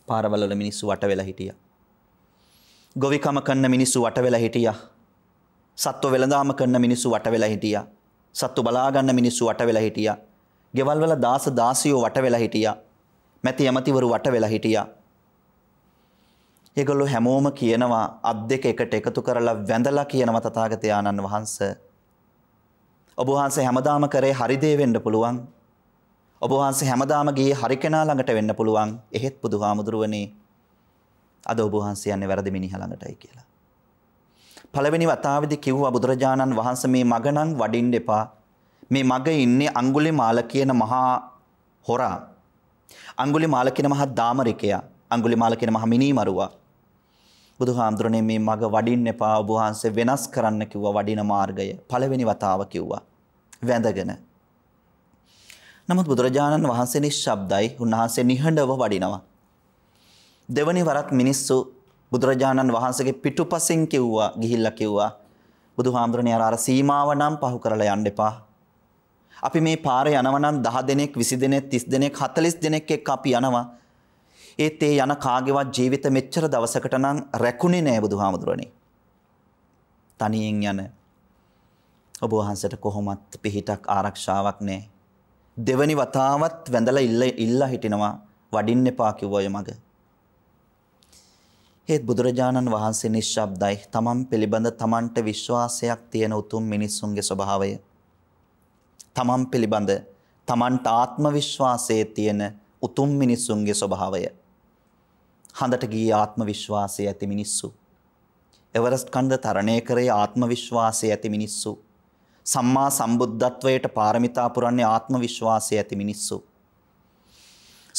පාරවලවල මිනිස්සු වට වෙලා හිටියා. ගොවිකම කරන මිනිස්සු වට වෙලා හිටියා. සත්තු වෙළඳාම කරන මිනිස්සු වට වෙලා හිටියා. සත්තු බලා ගන්න මිනිස්සු වට වෙලා හිටියා. ගෙවල් වල දාස දාසියෝ වට වෙලා හිටියා. මැති යමතිවරු වට වෙලා හිටියා. ඒගොල්ලෝ හැමෝම කියනවා අත් දෙක එකට එකතු කරලා වැඳලා කියනවා තථාගතයන්න් වහන්සේ ඔබ වහන්සේ හැමදාම කරේ හරි දේ වෙන්න පුළුවන්. ඔබ වහන්සේ හැමදාම ගියේ හරි කෙනා ළඟට වෙන්න පුළුවන්. එහෙත් බුදුහාමුදුරුවනේ අද ඔබ වහන්සේ යන්නේ වැරදි මිනිහා ළඟටයි කියලා. පළවෙනි වතාවේදී කිව්වා බුදුරජාණන් වහන්සේ මේ මග නම් වඩින්න එපා. මේ මග ඉන්නේ අඟුලිමාල කියන මහා හොරා. අඟුලිමාල කියන මහා දාමරිකයා. අඟුලිමාල කියන මහා මිනීමරුවා. බුදුහාමුදුරනේ මේ මග වඩින්න එපා ඔබ වහන්සේ වෙනස් කරන්න කිව්වා වඩින මාර්ගය පළවෙනි වතාව කිව්වා වැඳගෙන නමුත් බුදුරජාණන් වහන්සේ නිශ්ශබ්දයි උන්වහන්සේ නිහඬව වඩිනවා දෙවනි වරත් මිනිස්සු බුදුරජාණන් වහන්සේගේ පිටුපසින් කිව්වා ගිහිල්ලා කිව්වා බුදුහාමුදුරනේ අර අර සීමාව නම් පහු කරලා යන්න එපා අපි මේ පාරේ යනවා නම් 10 දෙනෙක් 20 දෙනෙක් 30 දෙනෙක් 40 දෙනෙක් එක්ක අපි යනවා ඒත් ඒ යන කාගේවත් ජීවිත මෙච්චර දවසකට නම් රැකුණේ නෑ බුදුහාමුදුරනේ. තනියෙන් යන ඔබ වහන්සේට කොහොමත් පිහිටක් ආරක්ෂාවක් නෑ. දෙවනි වතාවත් වැඳලා ඉල්ල ඉල්ලා හිටිනවා වඩින්න එපා කිව්වය මග. ඒත් බුදුරජාණන් වහන්සේ නිශ්ශබ්දයි. තමන් පිළිබඳ තමන්ට විශ්වාසයක් තියෙන උතුම් මිනිස්සුන්ගේ ස්වභාවය. තමන් පිළිබඳ තමන්ට ආත්ම විශ්වාසයේ තියෙන උතුම් මිනිස්සුන්ගේ ස්වභාවය. හඳට ගිය ආත්ම විශ්වාසය ඇති මිනිස්සු. එවරස්ට් කන්ද තරණය කරේ ආත්ම විශ්වාසය ඇති මිනිස්සු. සම්මා සම්බුද්ධත්වයට පාරමිතා පුරන්නේ ආත්ම විශ්වාසය ඇති මිනිස්සු.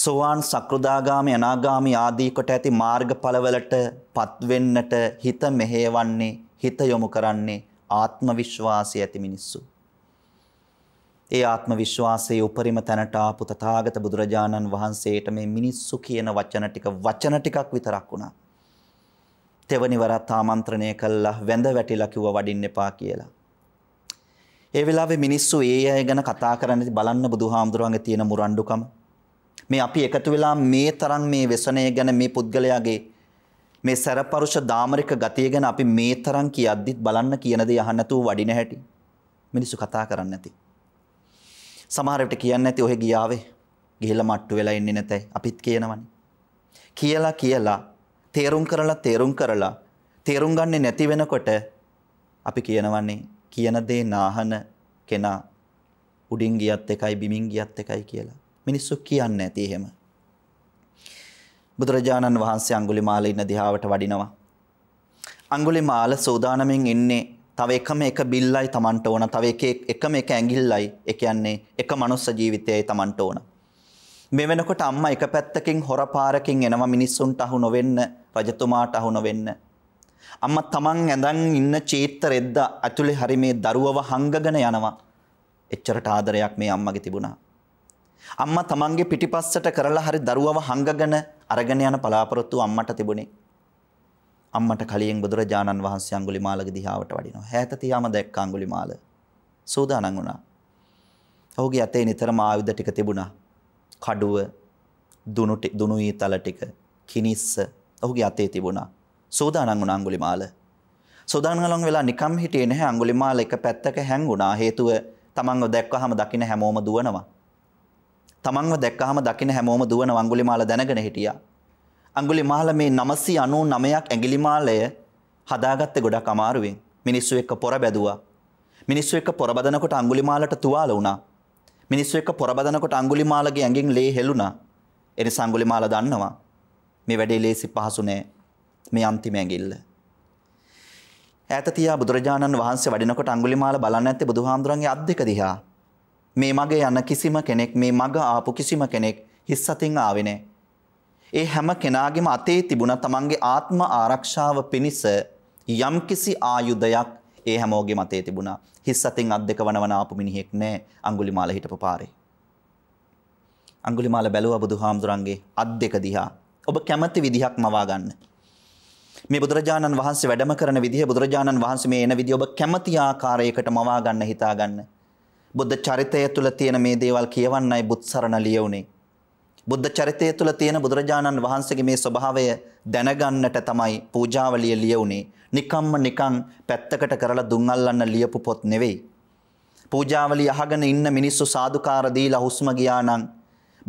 සෝවාන් සක්‍රදාගාමි අනාගාමි ආදී කොට ඇති මාර්ගඵලවලට පත්වෙන්නට හිත මෙහෙයවන්නේ හිත යොමු කරන්නේ ආත්ම විශ්වාසය ඇති මිනිස්සු. ඒ ආත්ම විශ්වාසයේ උපරිම තැනට ආපු තථාගත බුදුරජාණන් වහන්සේට මේ මිනිස්සු කියන වචන ටික වචන ටිකක් විතරක් වුණා. තෙවනි වරත් ආමන්ත්‍රණය කළා වැඳ වැටිලා කිව්වා වඩින්න එපා කියලා. ඒ වෙලාවේ මිනිස්සු ඒ අය ගැන කතා කරන්නේ බලන්න බුදුහාමුදුරන්ගේ තියෙන මුරණ්ඩුකම. මේ අපි එකතු වෙලා මේ තරම් මේ වසනය ගැන මේ පුද්ගලයාගේ මේ සැරපරුෂ දාමරික ගතිය ගැන අපි මේ තරම් කියද්දිත් බලන්න කියන දේ අහන්න නැතුව වඩින හැටි මිනිස්සු කතා කරන්නේ නැති. සමහර විට කියන්නේ නැති ඔහෙ ගියාවේ. ගිහිල්ලා මට්ටු වෙලා ඉන්නේ නැතයි අපිත් කියනවනේ. කියලා කියලා තේරුම් කරලා තේරුම් කරලා තේරුම් ගන්නේ නැති වෙනකොට අපි කියනවන්නේ කියන දේ නාහන කෙනා උඩින් ගියත් එකයි බිමින් ගියත් එකයි කියලා. මිනිස්සු කියන්නේ නැති එහෙම. බුදුරජාණන් වහන්සේ අඟුලිමාල ඉන්න දිහාවට වඩිනවා. අඟුලිමාල සෝදානමින් ඉන්නේ තව එකම එක බිල්ලයි Tamanට ඕන. තව එක එකම එක ඇඟිල්ලයි. ඒ කියන්නේ එක මනුස්ස ජීවිතයයි Tamanට ඕන. මේ වෙනකොට අම්මා එක පැත්තකින් හොර පාරකින් එනවා මිනිස්සුන්ට අහු නොවෙන්න, රජතුමාට අහු නොවෙන්න. අම්මා Taman ඇඳන් ඉන්න චේත්‍රෙද්ද ඇතුලේ හරි මේ දරුවව හංගගෙන යනවා. එච්චරට ආදරයක් මේ අම්මගේ තිබුණා. අම්මා Tamanගේ පිටිපස්සට කරලා හරි දරුවව හංගගෙන අරගෙන යන බලාපොරොත්තු අම්මට තිබුණේ. අම්මට කලියෙන් බුදුරජාණන් වහන්සේ අඟුලිමාලගේ දිහාවට වඩිනවා. හැත තියාම දැක්ක අඟුලිමාල. සූදානම් වුණා. ඔහුගේ අතේ නිතරම ආයුධ ටික තිබුණා. කඩුව, දුනු දුනු ඊතල ටික, කිනිස්ස ඔහුගේ අතේ තිබුණා. සූදානම් වුණා අඟුලිමාල. සූදානම් වෙලා නිකම් හිටියේ නැහැ අඟුලිමාල එක පැත්තක හැංගුණා. හේතුව තමන්ව දැක්කහම දකින්න හැමෝම දුවනවා. තමන්ව දැක්කහම දකින්න හැමෝම දුවන අඟුලිමාල දැනගෙන හිටියා. අඟුලි මාල මේ නමසී අනූ නමයක් ඇගිලිමාලය හදාගත්ත ගොඩක් අමාරුවෙන් මිනිස්සු එක්ක පොර බැදවා. මිනිස්සු එක්ක පොරබදනකොට අංගුලිමාලට තුවාල වුණා. මිනිස්සු එක්ක පොරබදනකොට අංගුලිමාලගේ ඇඟින් ලේ හෙළුණා. එනි සංගුලිමාල දන්නවා. මේ වැඩේ ලේසි පහසු නෑ. මේ අන්තිම ඇඟිල්ල. ඈත තියා බුදුරජාණන් වහන්සේ වඩිනකොට අඟුලිමාල බලන්න ඇත්තේ බුදුහාමුදුරන්ගේ අත් දෙක දිහා. මේ මගේ යන කිසිම කෙනෙක් මේ මග ආපු කිසිම කෙනෙක් හිස් අතින් ආවේ නෑ. ඒ හැම කෙනාගේම අතේ තිබුණ තමන්ගේ ආත්ම ආරක්ෂාව පිණිස යම්කිසි ආයුධයක් ඒ හැමෝගේ මතේ තිබුණා. හිස් අතින් අත් දෙක වනවන ආපු මිනිහෙක් නෑ අඟුලිමාල හිටපු පාරේ. අඟුලිමාල බැලුවා බුදුහාමුදුරන්ගේ අත් දෙක දිහා. ඔබ කැමති විදිහක් මවා ගන්න. මේ බුදුරජාණන් වහන්සේ වැඩම කරන විදිහ බුදුරජාණන් වහන්සේ මේ එන විදිහ ඔබ කැමති ආකාරයකට මවා ගන්න හිතා ගන්න. බුද්ධ චරිතය තුළ තියෙන මේ දේවල් කියවන්නයි බුත් සරණ ලියුනේ. බුද්ධ චරිතය තුළ තියෙන බුදුරජාණන් වහන්සේගේ මේ ස්වභාවය දැනගන්නට තමයි පූජාවලිය ලියුනේ. නිකම්ම නිකං පැත්තකට කරලා දුන් අල්ලන්න ලියපු පොත් නෙවෙයි. පූජාවලිය අහගෙන ඉන්න මිනිස්සු සාදුකාර දීලා හුස්ම ගියා නම්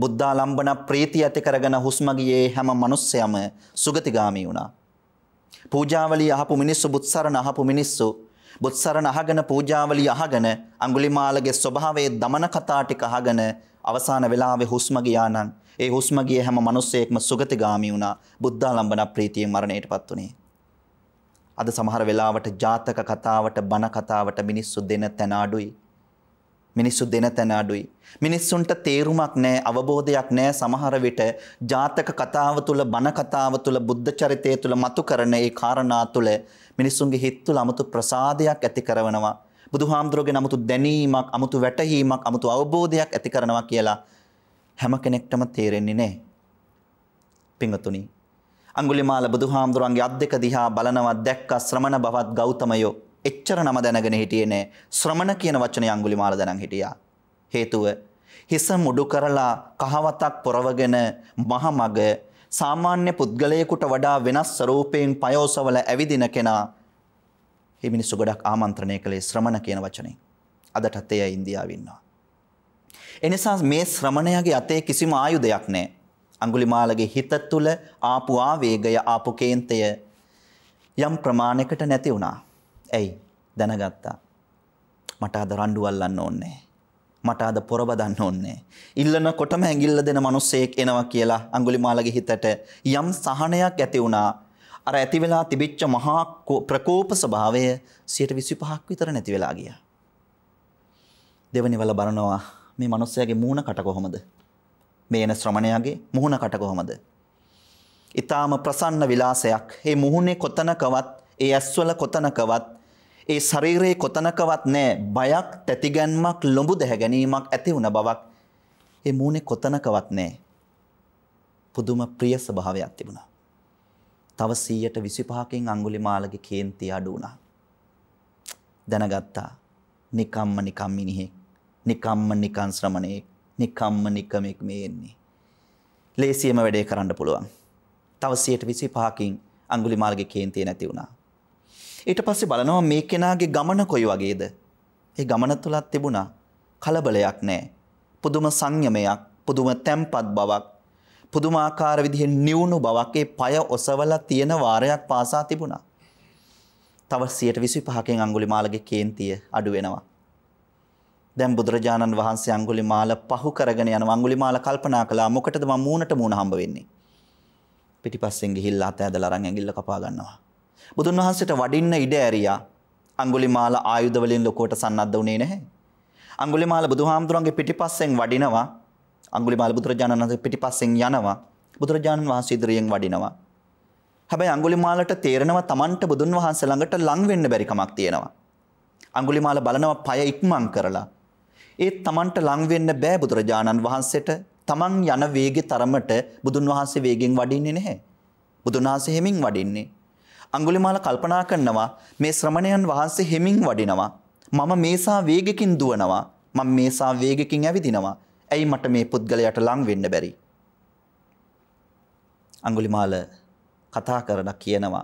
බුද්ධාලම්බන ප්‍රීතිය ඇති කරගෙන හුස්ම ගියේ හැම මිනිස්සයම සුගතිගාමි වුණා. පූජාවලිය අහපු මිනිස්සු බුත්සරණ අහපු මිනිස්සු බුත්සරණ අහගෙන පූජාවලිය අහගෙන අඟුලිමාලගේ ස්වභාවයේ දමන කතා ටික අහගෙන අවසාන වෙලාවේ හුස්ම ගියා නම් ඒ හුස්ම ගිය හැම මිනිස්සෙක්ම සුගතිගාමි වුණා. බුද්ධාලම්බන ප්‍රීතියෙන් මරණයටපත් උනේ. අද සමහර වෙලාවට ජාතක කතාවට බන කතාවට මිනිස්සු දෙන තැන අඩුයි. මිනිස්සු දෙන තැන අඩුයි. මිනිස්සුන්ට තේරුමක් නැහැ, අවබෝධයක් නැහැ සමහර විට ජාතක කතාව තුල, බණ කතාව තුල, බුද්ධ චරිතය තුල මතු කරන ඒ කාරණා තුල මිනිස්සුන්ගේ හිත තුල 아무තු ප්‍රසාදයක් ඇති කරනවා. බුදුහාමුදුරගේ 아무තු දැනීමක්, 아무තු වැටහීමක්, 아무තු අවබෝධයක් ඇති කරනවා කියලා හැම කෙනෙක්ටම තේරෙන්නේ නැහැ. පින්වතුනි අඟුලිමාල බුදුහාමුදුරන්ගේ අත් දෙක දිහා බලනවා දැක්ක ශ්‍රමණ බවත් ගෞතමයෝ එච්චර නම දැනගෙන හිටියේ නෑ ශ්‍රමණ කියන වචනේ අඟුලිමාල දැනන් හිටියා හේතුව හිස මුඩු කරලා කහවතක් පොරවගෙන මහමග සාමාන්‍ය පුද්ගලයෙකුට වඩා වෙනස් ස්වරූපයෙන් පයෝසවල ඇවිදින කෙනා මේ මිනිස්සු ගොඩක් ආමන්ත්‍රණය කළේ ශ්‍රමණ කියන වචනේ අදටත් එය ඉන්දියාවේ ඉන්නවා එනිසා මේ ශ්‍රමණයාගේ අතේ කිසිම ආයුධයක් නැහැ. අඟුලිමාලගේ හිත තුළ ආපු ආවේගය ආපු කේන්තය යම් ප්‍රමාණයකට නැති වුණා. ඇයි? දැනගත්තා. මට අද රණ්ඩු අල්ලන්න ඕනේ. මට අද පොරබ දන්න ඕනේ. ඉල්ලන කොටම ඇඟිල්ල දෙන මිනිස්සෙක් එනවා කියලා අඟුලිමාලගේ හිතට යම් සහනයක් ඇති වුණා. අර ඇති වෙලා තිබිච්ච මහා ප්‍රකෝප ස්වභාවය 125ක් විතර නැති වෙලා ගියා. දෙවනි වල බලනවා මේ මිනිස්සයාගේ මූණ කට කොහොමද? මේ එන ශ්‍රමණයාගේ මුහුණ කට කොහොමද? ඊටාම ප්‍රසන්න විලාසයක්. මේ මුහුණේ කොතනකවත්, ඒ ඇස්වල කොතනකවත්, ඒ ශරීරයේ කොතනකවත් නෑ බයක්, තැතිගැන්මක්, ලොඹු දැහැ ගැනීමක් ඇති වුණ බවක්. මේ මූණේ කොතනකවත් නෑ. පුදුම ප්‍රිය ස්වභාවයක් තිබුණා. තව 125කින් අඟුලිමාලගේ කේන්ති අඩු වුණා. දැනගත්තා. නිකම්ම නිකම් මිනිහෙක්. නිකම්ම නිකන් ශ්‍රමණේ නිකම්ම නිකමෙක් මේ එන්නේ. ලේසියම වැඩේ කරන්න පුළුවන්. තව 125කින් අඟුලිමාල්ගේ කේන්තිය නැති වුණා. ඊට පස්සේ බලනවා මේ කෙනාගේ ගමන කොයි වගේද? ඒ ගමන තුලත් තිබුණා කලබලයක් නැහැ. පුදුම සංයමයක්, පුදුම තැම්පත් බවක්, පුදුමාකාර විදිහේ නිවුණු බවක් ඒ পায় ඔසවලා තියෙන වාරයක් පාසා තිබුණා. තව 125කින් අඟුලිමාලගේ කේන්තිය අඩු වෙනවා. දැන් බුදුරජාණන් වහන්සේ අඟුලිමාල පහු කරගෙන යන අඟුලිමාල කල්පනා කළා මොකටද මම මූණට මූණ හම්බ වෙන්නේ පිටිපස්සෙන් ගිහිල්ලා අත ඇදලා අරන් ඇඟිල්ල කපා ගන්නවා බුදුන් වහන්සේට වඩින්න ඉඩ ඇරියා අඟුලිමාල ආයුධ වලින් ලොකෝට සන්නද්ධ වුණේ නැහැ අඟුලිමාල බුදුහාමුදුරන්ගේ පිටිපස්සෙන් වඩිනවා අඟුලිමාල බුදුරජාණන් වහන්සේ පිටිපස්සෙන් යනවා බුදුරජාණන් වහන්සේ ඉදිරියෙන් වඩිනවා හැබැයි අඟුලිමාලට තේරෙනවා Tamanට බුදුන් වහන්සේ ළඟට ලං වෙන්න බැරි කමක් තියෙනවා. අඟුලිමාල බලනවා পায় ඉක්මන් කරලා. ඒත් Tamanට ලං වෙන්න බෑ බුදුරජාණන් වහන්සේට. Taman යන වේගේ තරමට බුදුන් වහන්සේ වේගෙන් වඩින්නේ නැහැ. බුදුන් වහන්සේ හිමින් වඩින්නේ. අඟුලිමාල කල්පනා කරනවා මේ ශ්‍රමණයන් වහන්සේ හිමින් වඩිනවා. මම මේසා වේගකින් දුවනවා. මම මේසා වේගකින් ඇවිදිනවා. ඇයි මට මේ පුද්ගලයාට ලං වෙන්න බැරි? අඟුලිමාල කතා කරලා කියනවා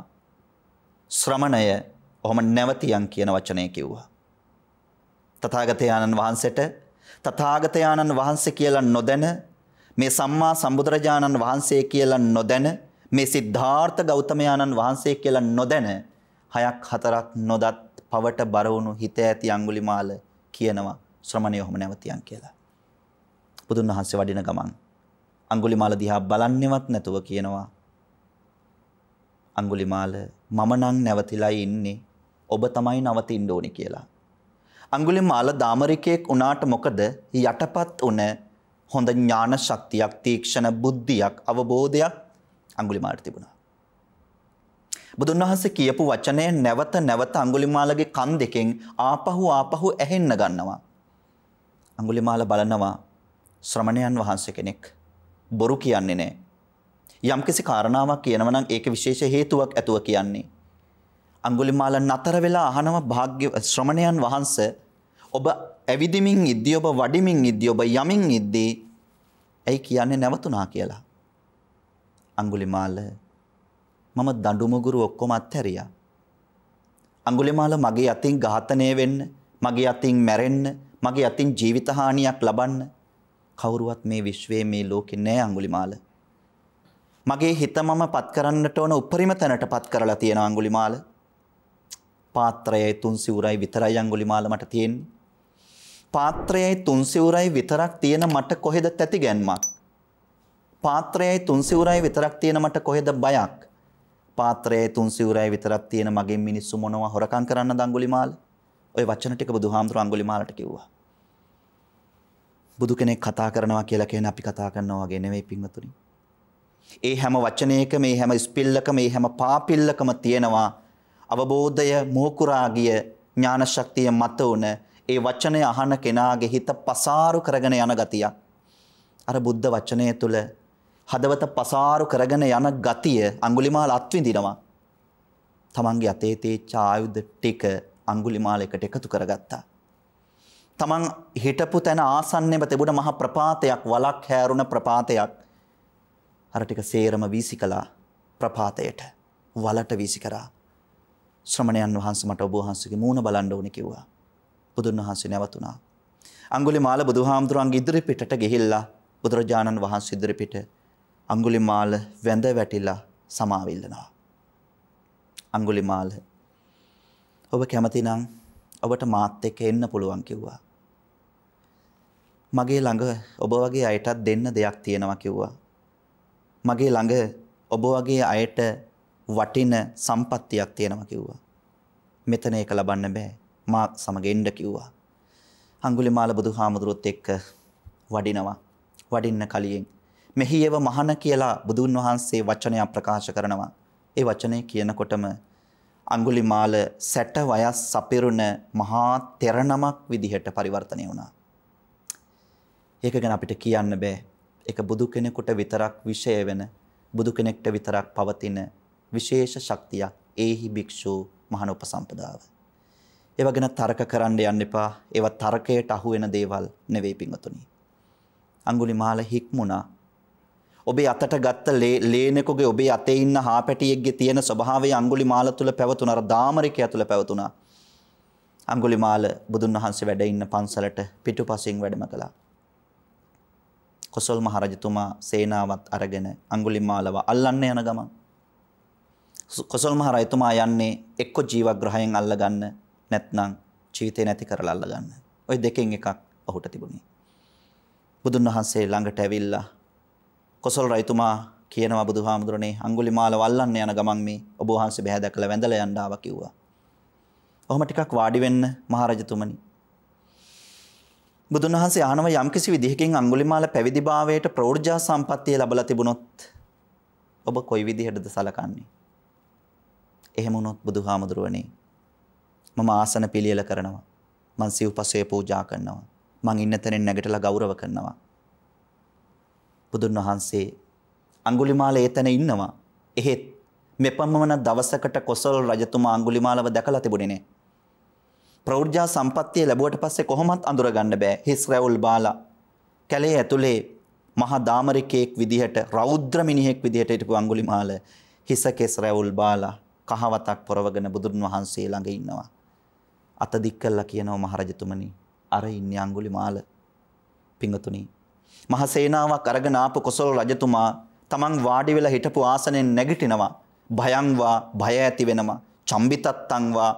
ශ්‍රමණය ඔහොම නැවතියන් කියන වචනය කිව්වා. තථාගත වහන්සේට තථාගත වහන්සේ කියලා නොදැන මේ සම්මා සම්බුදුරජාණන් වහන්සේ කියලා නොදැන මේ සිද්ධාර්ථ ගෞතමයාණන් වහන්සේ කියලා නොදැන හයක් හතරක් නොදත් පවට බර වුණු හිත ඇති අඟුලිමාල කියනවා ශ්‍රමණේ ඔහොම නැවතියන් කියලා. බුදුන් වහන්සේ වඩින ගමන් අඟුලිමාල දිහා බලන්නේවත් නැතුව කියනවා අඟුලිමාල මම නම් නැවතිලා ඉන්නේ ඔබ තමයි නවතින්න ඕනේ කියලා. අඟුලිමාල දාමරිකයෙක් වුණාට මොකද යටපත් උන හොඳ ඥාන ශක්තියක් තීක්ෂණ බුද්ධියක් අවබෝධයක් අඟුලිමාලට තිබුණා. බුදුන් වහන්සේ කියපු වචනය නැවත නැවත අඟුලිමාලගේ කන් දෙකෙන් ආපහු ආපහු ඇහෙන්න ගන්නවා. අඟුලිමාල බලනවා ශ්‍රමණයන් වහන්සේ කෙනෙක් බොරු කියන්නේ නැහැ. යම්කිසි කාරණාවක් කියනවා නම් ඒක විශේෂ හේතුවක් ඇතුව කියන්නේ. අඟුලිමාල නතර වෙලා අහනවා භාග්‍ය ශ්‍රමණයන් වහන්ස ඔබ ඇවිදිමින් ඉද්දී ඔබ වඩිමින් ඉද්දී ඔබ යමින් ඉද්දී ඇයි කියන්නේ නැවතුණා කියලා අඟුලිමාල මම දඬුමුගුරු ඔක්කොම අත්හැරියා අඟුලිමාල මගේ අතින් ඝාතනය වෙන්න මගේ අතින් මැරෙන්න මගේ අතින් ජීවිත හානියක් ලබන්න කවුරුවත් මේ විශ්වයේ මේ ලෝකේ නැහැ අඟුලිමාල මගේ හිත මම පත් කරන්නට ඕන උපරිම තැනට පත් කරලා තියෙන අඟුලිමාල පාත්‍රයයි තුන් සිවුරයි විතරයි අඟුලිමාල මට තියෙන්නේ. පාත්‍රයයි තුන් සිවුරයි විතරක් තියෙන මට කොහෙද තැති ගැන්මක්? පාත්‍රයයි තුන් සිවුරයි විතරක් තියෙන මට කොහෙද බයක්? පාත්‍රයයි තුන් සිවුරයි විතරක් තියෙන මගෙන් මිනිස්සු මොනවා හොරකම් කරන්නද අඟුලිමාල? ওই වචන ටික බුදුහාමුදුර අඟුලිමාලට කිව්වා. බුදු කෙනෙක් කතා කරනවා කියලා කියන අපි කතා කරනවා වගේ නෙවෙයි පින්වතුනි. ඒ හැම වචනයක මේ හැම ස්පිල්ලක මේ හැම පාපිල්ලකම තියෙනවා අවබෝධය මෝකුරාගිය ඥාන ශක්තිය මත උන ඒ වචනය අහන කෙනාගේ හිත පසාරු කරගෙන යන ගතියක්. අර බුද්ධ වචනය තුල හදවත පසාරු කරගෙන යන ගතිය අඟුලිමාල අත්විඳිනවා. තමන්ගේ අතේ තේච්ච ආයුධ ටික අඟුලිමාලයකට එකතු කරගත්තා. තමන් හිටපු තැන ආසන්නයම තිබුණ මහ ප්‍රපාතයක් වලක් හැරුණ ප්‍රපාතයක් අර ටික සේරම වීසි කළා ප්‍රපාතයට වලට වීසි කරා ශ්‍රමණයන් වහන්සේ මට ඔබ වහන්සේගේ මූණ බලන්න ඕනේ කිව්වා. බුදුන් වහන්සේ නැවතුණා. අඟුලිමාල බුදුහාමුදුරන්ගේ ඉදිරි පිටට ගිහිල්ලා බුදුරජාණන් වහන්සේ ඉදිරි පිට අඟුලිමාල වැඳ වැටිලා සමාවිල්ලනවා. අඟුලිමාල ඔබ කැමතිනම් ඔබට මාත් එක්ක එන්න පුළුවන් කිව්වා. මගේ ළඟ ඔබ වගේ අයටත් දෙන්න දෙයක් තියෙනවා කිව්වා. මගේ ළඟ ඔබ වගේ අයට වටින සම්පත්තියක් තියෙනවා කිව්වා. මෙතන ඒක ලබන්න බෑ. මා සමග එන්න කිව්වා. අඟුලිමාල බුදුහාමුදුරුවොත් එක්ක වඩිනවා. වඩින්න කලින් මෙහියව මහන කියලා බුදුන් වහන්සේ වචනයක් ප්‍රකාශ කරනවා. ඒ වචනේ කියනකොටම අඟුලිමාල 60 වයස් සපිරුණ මහා තෙරණමක් විදිහට පරිවර්තනය වුණා. ඒක ගැන අපිට කියන්න බෑ. ඒක බුදු කෙනෙකුට විතරක් විශේෂ වෙන බුදු කෙනෙක්ට විතරක් පවතින විශේෂ ශක්තියක් ඒහි භික්ෂූ මහණ උපසම්පදාව. ඒව ගැන තර්ක කරන්න යන්න එපා. ඒව තර්කයට අහු වෙන දේවල් නෙවෙයි පිංගතුනි. අඟුලිමාල හික්මුණා. ඔබේ අතට ගත්ත ලේනෙකුගේ ඔබේ අතේ ඉන්න හාපැටියෙක්ගේ තියෙන ස්වභාවය අඟුලිමාල තුල පැවතුන අර දාමරිකය තුල පැවතුනා. අඟුලිමාල බුදුන් වහන්සේ වැඩ ඉන්න පන්සලට පිටුපසින් වැඩම කළා. කොසල් මහරජතුමා සේනාවත් අරගෙන අඟුලිමාලව අල්ලන්න යන ගමන් කොසල් මහ රජතුමා යන්නේ එක්ක ජීවග්‍රහයෙන් අල්ලගන්න නැත්නම් ජීවිතේ නැති කරලා අල්ලගන්න. ওই දෙකෙන් එකක් ඔහුට තිබුණේ. බුදුන් වහන්සේ ළඟට ඇවිල්ලා කොසල් රජතුමා කියනවා බුදුහාමුදුරනේ අඟුලිමාල වල්ලන්න යන ගමන් මේ ඔබ වහන්සේ බහැ දැකලා වැඳලා යන්න ආවා කිව්වා. ඔහොම ටිකක් වාඩි වෙන්න මහරජතුමනි. බුදුන් වහන්සේ ආනව යම්කිසි විදිහකින් අඟුලිමාල පැවිදිභාවයට ප්‍රෞර්ජා සම්පත්තිය ලැබලා තිබුණොත් ඔබ කොයි විදිහටද සලකන්නේ? එහෙම වුණොත් බුදුහාමුදුරුවනේ මම ආසන පිළියෙල කරනවා. මං සිව්පසයේ පූජා කරනවා. මං ඉන්න තැනින් නැගිටලා ගෞරව කරනවා. බුදුන් වහන්සේ අඟුලිමාල ඒතන ඉන්නවා. එහෙත් මෙපමණ දවසකට කොසල් රජතුමා අඟුලිමාලව දැකලා තිබුණේ නෑ. ප්‍රෞර්ජා සම්පත්තිය ලැබුවට පස්සේ කොහොමත් අඳුරගන්න බෑ. හිස් රැවුල් බාලා කැලේ ඇතුලේ මහා දාමරිකයෙක් විදිහට රෞද්‍ර මිනිහෙක් විදිහට හිටපු අඟුලිමාල හිස කෙස් රැවුල් බාලා කහවතක් පොරවගෙන බුදුන් වහන්සේ ළඟ ඉන්නවා. අත දික් කළා කියනවා මහරජතුමනි අර ඉන්නේ අඟුලිමාල පිඟතුනි. මහ සේනාවක් අරගෙන ආපු කොසල් රජතුමා තමන් වාඩි වෙලා හිටපු ආසනෙන් නැගිටිනවා. භයංවා භය ඇති වෙනවා. චම්බිතත්තංවා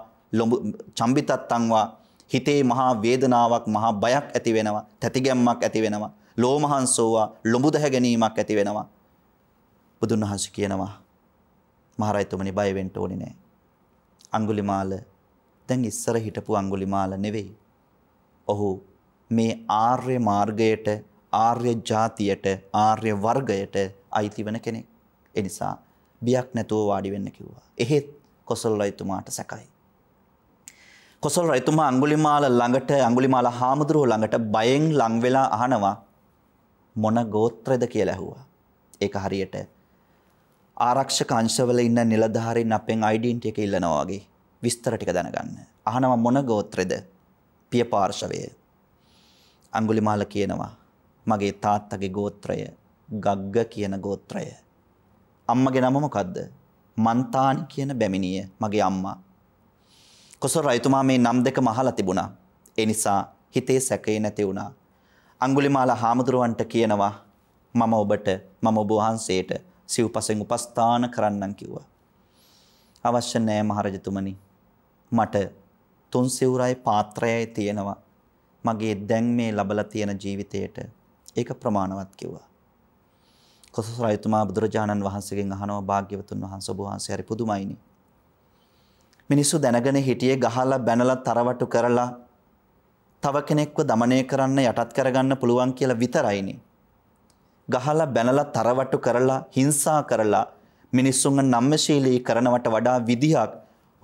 චම්බිතත්තංවා හිතේ මහා වේදනාවක් මහා බයක් ඇති වෙනවා. තැතිගැම්මක් ඇති වෙනවා. ලෝමහංසෝවා ලොඹු දැහ ගැනීමක් ඇති වෙනවා. බුදුන් වහන්සේ කියනවා මහරජතුමනි බය වෙන්න ඕනේ නෑ. අඟුලිමාල දැන් ඉස්සර හිටපු අඟුලිමාල නෙවෙයි. ඔහු මේ ආර්ය මාර්ගයට, ආර්ය ජාතියට, ආර්ය වර්ගයට අයිති වෙන කෙනෙක්. ඒ නිසා බියක් නැතුව වාඩි වෙන්න කිව්වා. එහෙත් කොසල් රජතුමාට සැකයි. කොසල් රජතුමා අඟුලිමාල ළඟට අඟුලිමාල හාමුදුරුවෝ ළඟට බයෙන් ලං වෙලා අහනවා මොන ගෝත්‍රද කියලා ඇහුවා. ඒක හරියට ආරක්ෂක අංශවල ඉන්න නිලධාරීන් අපෙන් අයිඩෙන්ටි එක ඉල්ලනවා වගේ විස්තර ටික දැනගන්න. අහනවා මොන ගෝත්‍රෙද? පිය පාර්ශවය. අඟුලිමාල කියනවා මගේ තාත්තගේ ගෝත්‍රය ගග්ග කියන ගෝත්‍රය. අම්මගේ නම මොකද්ද? මන්තානි කියන බැමිණිය මගේ අම්මා. කොසල් රජතුමා මේ නම් දෙක මහලා තිබුණා. ඒ නිසා හිතේ සැකේ නැති වුණා. අඟුලිමාල හාමුදුරුවන්ට කියනවා මම ඔබට මම ඔබ වහන්සේට සිව්පසෙන් උපස්ථාන කරන්නම් කිව්වා. අවශ්‍ය නෑ මහරජතුමනි. මට තුන් සිවුරයි පාත්‍රයයි තියෙනවා. මගේ දැන් මේ ලබලා තියෙන ජීවිතයට ඒක ප්‍රමාණවත් කිව්වා. කොසස් රජතුමා බුදුරජාණන් වහන්සේගෙන් අහනවා භාග්‍යවතුන් වහන්සේ ඔබ වහන්සේ හරි පුදුමයිනේ. මිනිස්සු දැනගෙන හිටියේ ගහලා බැනලා තරවටු කරලා තව කෙනෙක්ව দমনය කරන්න යටත් කරගන්න පුළුවන් කියලා විතරයිනේ. ගහලා බැනලා තරවටු කරලා හිංසා කරලා මිනිස්සුන්ව නම්මශීලී කරනවට වඩා විදිහක්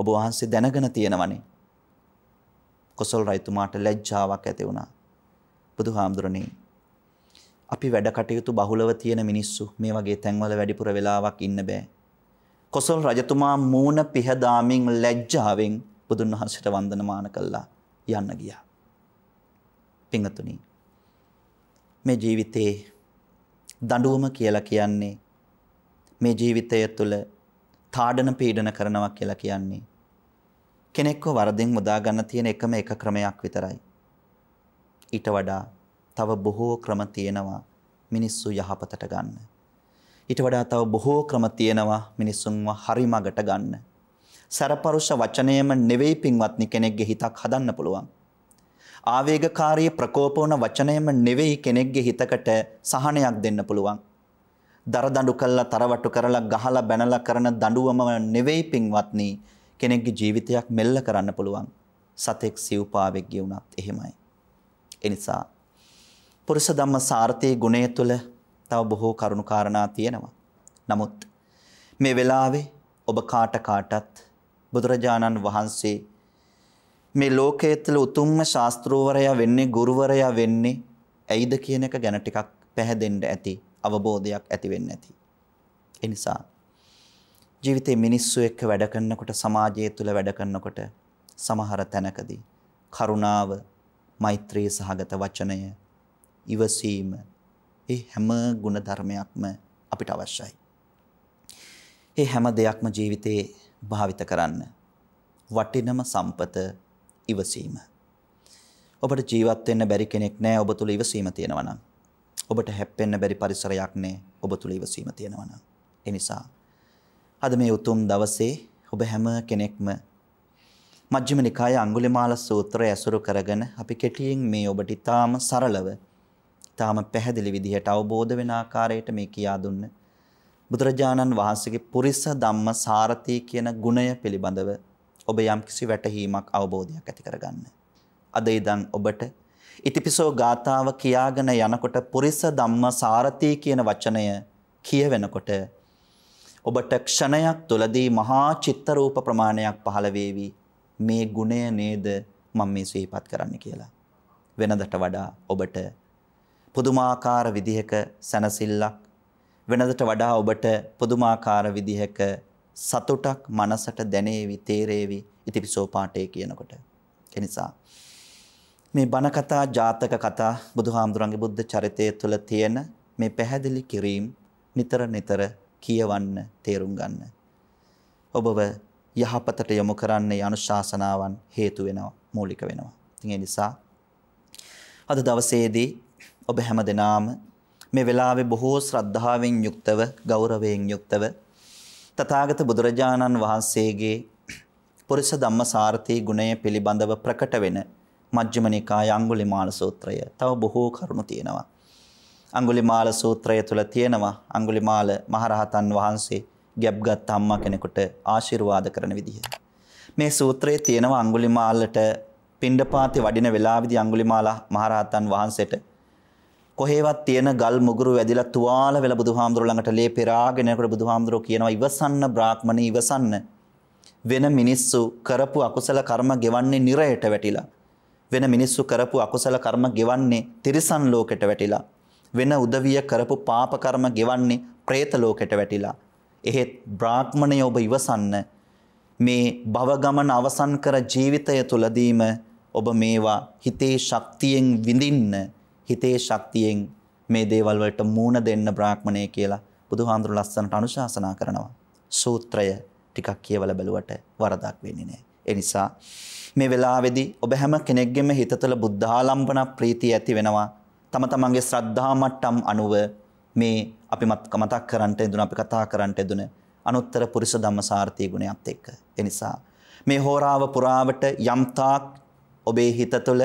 ඔබ වහන්සේ දැනගෙන තියෙනවනේ. කොසල් රයිතුමාට ලැජ්ජාවක් ඇති වුණා. බුදුහාමුදුරනේ අපි වැඩ කටයුතු බහුලව තියෙන මිනිස්සු මේ වගේ තැන්වල වැඩිපුර වෙලාවක් ඉන්න බෑ. කොසල් රජතුමා මූණ පිහදාමින් ලැජ්ජාවෙන් බුදුන් වහන්සේට වන්දනමාන කළා යන්න ගියා. පිංගතුනි මේ ජීවිතේ දඬුවම කියලා කියන්නේ මේ ජීවිතය තුළ තාඩන පීඩන කරනවා කියලා කියන්නේ කෙනෙක්ව වරදින් මුදා ගන්න තියෙන එකම එක ක්‍රමයක් විතරයි. ඊට වඩා තව බොහෝ ක්‍රම තියෙනවා මිනිස්සු යහපතට ගන්න. ඊට වඩා තව බොහෝ ක්‍රම තියෙනවා මිනිස්සුන්ව හරි මගට ගන්න. සරපරුෂ වචනයම නෙවෙයි පින්වත්නි කෙනෙක්ගේ හිතක් හදන්න පුළුවන්. ආවේගකාරී ප්‍රකෝපවන වචනයම නෙවෙයි කෙනෙක්ගේ හිතකට සහනයක් දෙන්න පුළුවන්. දරදඬු කළා තරවටු කරලා ගහලා බැනලා කරන දඬුවම නෙවෙයි පින්වත්නි කෙනෙක්ගේ ජීවිතයක් මෙල්ල කරන්න පුළුවන්. සතෙක් සිව්පාවෙක් ගියුණත් එහෙමයි. එනිසා පුරුෂ ධම්ම සාර්ථී ගුණය තුළ තව බොහෝ කරුණු කාරණා තියෙනවා. නමුත් මේ වෙලාවේ ඔබ කාට කාටත් බුදුරජාණන් වහන්සේ මේ ලෝකයේ තුළ උතුම්ම ශාස්ත්‍රූවරයා වෙන්නේ ගුරුවරයා වෙන්නේ ඇයිද කියන එක ගැන ටිකක් පැහැදෙන්න ඇති අවබෝධයක් ඇති වෙන්න ඇති. ඒ නිසා ජීවිතේ මිනිස්සු එක්ක වැඩ කරනකොට සමාජය තුළ වැඩ කරනකොට සමහර තැනකදී කරුණාව, මෛත්‍රී සහගත වචනය, ඉවසීම ඒ හැම ගුණධර්මයක්ම අපිට අවශ්‍යයි. ඒ හැම දෙයක්ම ජීවිතේ භාවිත කරන්න. වටිනම සම්පත ඉවසීම. ඔබට ජීවත් වෙන්න බැරි කෙනෙක් නැහැ ඔබ තුල ඉවසීම තියෙනවා නම්. ඔබට හැප්පෙන්න බැරි පරිසරයක් නැහැ ඔබ තුල ඉවසීම තියෙනවා නම්. ඒ නිසා අද මේ උතුම් දවසේ ඔබ හැම කෙනෙක්ම මජ්ක්‍ධිම නිකාය අඟුලිමාල සූත්‍රය ඇසුරු කරගෙන අපි කෙටියෙන් මේ ඔබට ඊටාම සරලව ඊටාම පැහැදිලි විදිහට අවබෝධ වෙන ආකාරයට මේ කියා දුන්න බුදුරජාණන් වහන්සේගේ පුරිස ධම්ම සාරති කියන ගුණය පිළිබඳව ඔබ යම්කිසි වැටහීමක් අවබෝධයක් ඇති කරගන්න. අද ඉදන් ඔබට ඉතිපිසෝ ගාථාව කියාගෙන යනකොට පුරිස ධම්ම සාරතී කියන වචනය කියවෙනකොට ඔබට ක්ෂණයක් තුලදී මහා චිත්ත රූප ප්‍රමාණයක් පහළ වේවි. මේ ගුණය නේද මම මේ සිහිපත් කරන්න කියලා. වෙනදට වඩා ඔබට පුදුමාකාර විදිහක සැනසෙල්ලක් වෙනදට වඩා ඔබට පුදුමාකාර විදිහක සතුටක් මනසට දැනේවි තේරේවි ඉතිපිසෝ පාඨය කියනකොට. ඒ නිසා මේ බණ කතා ජාතක කතා බුදුහාමුදුරන්ගේ බුද්ධ චරිතය තුළ තියෙන මේ පැහැදිලි කිරීම නිතර නිතර කියවන්න තේරුම් ගන්න. ඔබව යහපතට යොමු කරන්නේ අනුශාසනාවන් හේතු වෙනවා මූලික වෙනවා. ඉතින් ඒ නිසා අද දවසේදී ඔබ හැම දිනාම මේ වෙලාවේ බොහෝ ශ්‍රද්ධාවෙන් යුක්තව ගෞරවයෙන් යුක්තව තථාගත බුදුරජාණන් වහන්සේගේ පුරිස ධම්මසාරතී ගුණය පිළිබඳව ප්‍රකට වෙන මජ්ක්‍ධිම නිකාය අඟුලිමාල සූත්‍රය තව බොහෝ කරුණු තියෙනවා. අඟුලිමාල සූත්‍රය තුල තියෙනවා අඟුලිමාල මහරහතන් වහන්සේ ගැබ්ගත් අම්මා කෙනෙකුට ආශිර්වාද කරන විදිහ. මේ සූත්‍රයේ තියෙනවා අඟුලිමාලට පිණ්ඩපාතේ වඩින වෙලාවේදී අඟුලිමාල මහරහතන් වහන්සේට කොහේවත් තියෙන ගල් මුගුරු වැදිලා තුවාල වෙලා බුදුහාමුදුර ළඟට ලේ පෙරාගෙන යනකොට බුදුහාමුදුර කියනවා ඉවසන්න බ්‍රාහ්මණ ඉවසන්න වෙන මිනිස්සු කරපු අකුසල කර්ම ගෙවන්නේ නිරයට වැටිලා වෙන මිනිස්සු කරපු අකුසල කර්ම ගෙවන්නේ තිරිසන් ලෝකෙට වැටිලා වෙන උදවිය කරපු පාප කර්ම ගෙවන්නේ പ്രേත ලෝකෙට වැටිලා එහෙත් බ්‍රාහ්මණය ඔබ ඉවසන්න මේ භව ගමන අවසන් කර ජීවිතය තුලදීම ඔබ මේවා හිතේ ශක්තියෙන් විඳින්න හිතේ ශක්තියෙන් මේ දේවල් වලට මූණ දෙන්න බ්‍රාහ්මණය කියලා බුදුහාඳුර ලස්සනට අනුශාසනා කරනවා. සූත්‍රය ටිකක් කියවලා බැලුවට වරදක් වෙන්නේ නැහැ. ඒ නිසා මේ වෙලාවේදී ඔබ හැම කෙනෙක්ගෙම හිත තුළ බුද්ධාලම්බන ප්‍රීතිය ඇති වෙනවා. තම තමන්ගේ ශ්‍රද්ධා මට්ටම් අනුව මේ අපි මතක් කරන්ට යදුන අපි කතා කරන්ට යදුන අනුත්තර පුරිස ධම්මසාරතී ගුණයත් එක්ක. ඒ නිසා මේ හෝරාව පුරාවට යම්තාක් ඔබේ හිත තුළ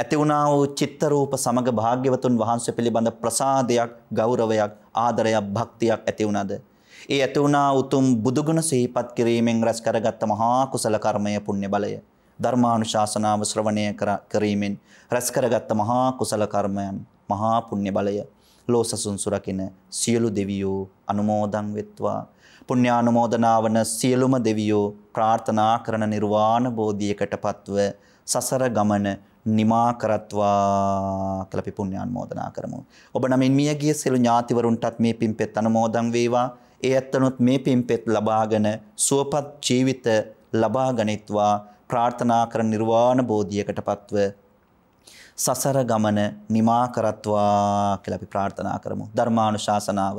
ඇති වුණා වූ චිත්ත රූප සමග භාග්‍යවතුන් වහන්සේ පිළිබඳ ප්‍රසාදයක්, ගෞරවයක්, ආදරයක්, භක්තියක් ඇති වුණාද? ඒ ඇති වුණා උතුම් බුදුගුණ සිහිපත් කිරීමෙන් රැස් කරගත් මහා කුසල කර්මය පුණ්‍ය බලය. ධර්මානුශාසනාව ශ්‍රවණය කිරීමෙන් රැස් කරගත් මහා කුසල කර්මයන්, මහා පුණ්‍ය බලය. ලෝසසුන් සුරකින සියලු දෙවියෝ අනුමෝදන් වෙත්වා. පුණ්‍යානුමෝදනාවන සියලුම දෙවියෝ ප්‍රාර්ථනා කරන නිර්වාණ බෝධියකටපත්ව සසර ගමන නිමා කරත්වා කියලා අපි පුණ්‍යානුමෝදනා කරමු. ඔබ නමින් මියගිය සියලු ඥාතිවරුන්ටත් මේ පින්පෙත් අනුමෝදන් වේවා. ඒ ඇත්තනොත් මේ පින්පෙත් ලබාගෙන සුවපත් ජීවිත ලබා ගනිත්වා ප්‍රාර්ථනා කර නිර්වාණ බෝධියකටපත්ව සසර ගමන නිමා කරත්වා කියලා අපි ප්‍රාර්ථනා කරමු. ධර්මානුශාසනාව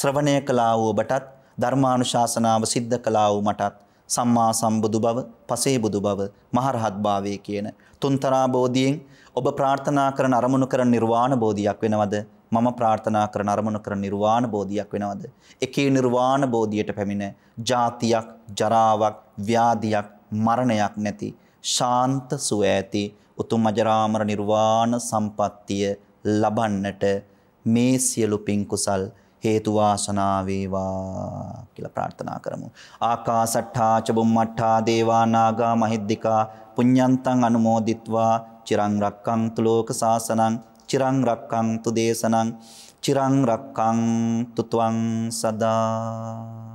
ශ්‍රවණය කළා වූ ඔබටත් ධර්මානුශාසනාව සිද්ධ කළා වූ මටත් සම්මා සම්බුදු බව, පසේ බුදු බව, මහරහත් භාවයේ කියන තුන්තරා බෝධියෙන් ඔබ ප්‍රාර්ථනා කරන අරමුණු කරන නිර්වාණ බෝධියක් වෙනවද? මම ප්‍රාර්ථනා කරන අරමුණු කරන නිර්වාණ බෝධියක් වෙනවද? එකී නිර්වාණ බෝධියට පැමිණ ජාතියක්, ජරාවක්, ව්‍යාධියක්, මරණයක් නැති ශාන්ත සුව ඇති උතුම් අජරාමර නිර්වාණ සම්පත්තිය ලබන්නට මේ සියලු පින් කුසල් හේතු වාසනා වේවා කියලා ප්‍රාර්ථනා කරමු. ආකාසට්ඨා චබුම්මට්ඨා දේවා නාග මහිද්దికා පුඤ්ඤන්තං අනුමෝදිත්වා චිරං රක්ඛන්තු ලෝක සාසනං චිරං රක්ඛන්තු දේශනං චිරං රක්ඛන්තු ත්වං සදා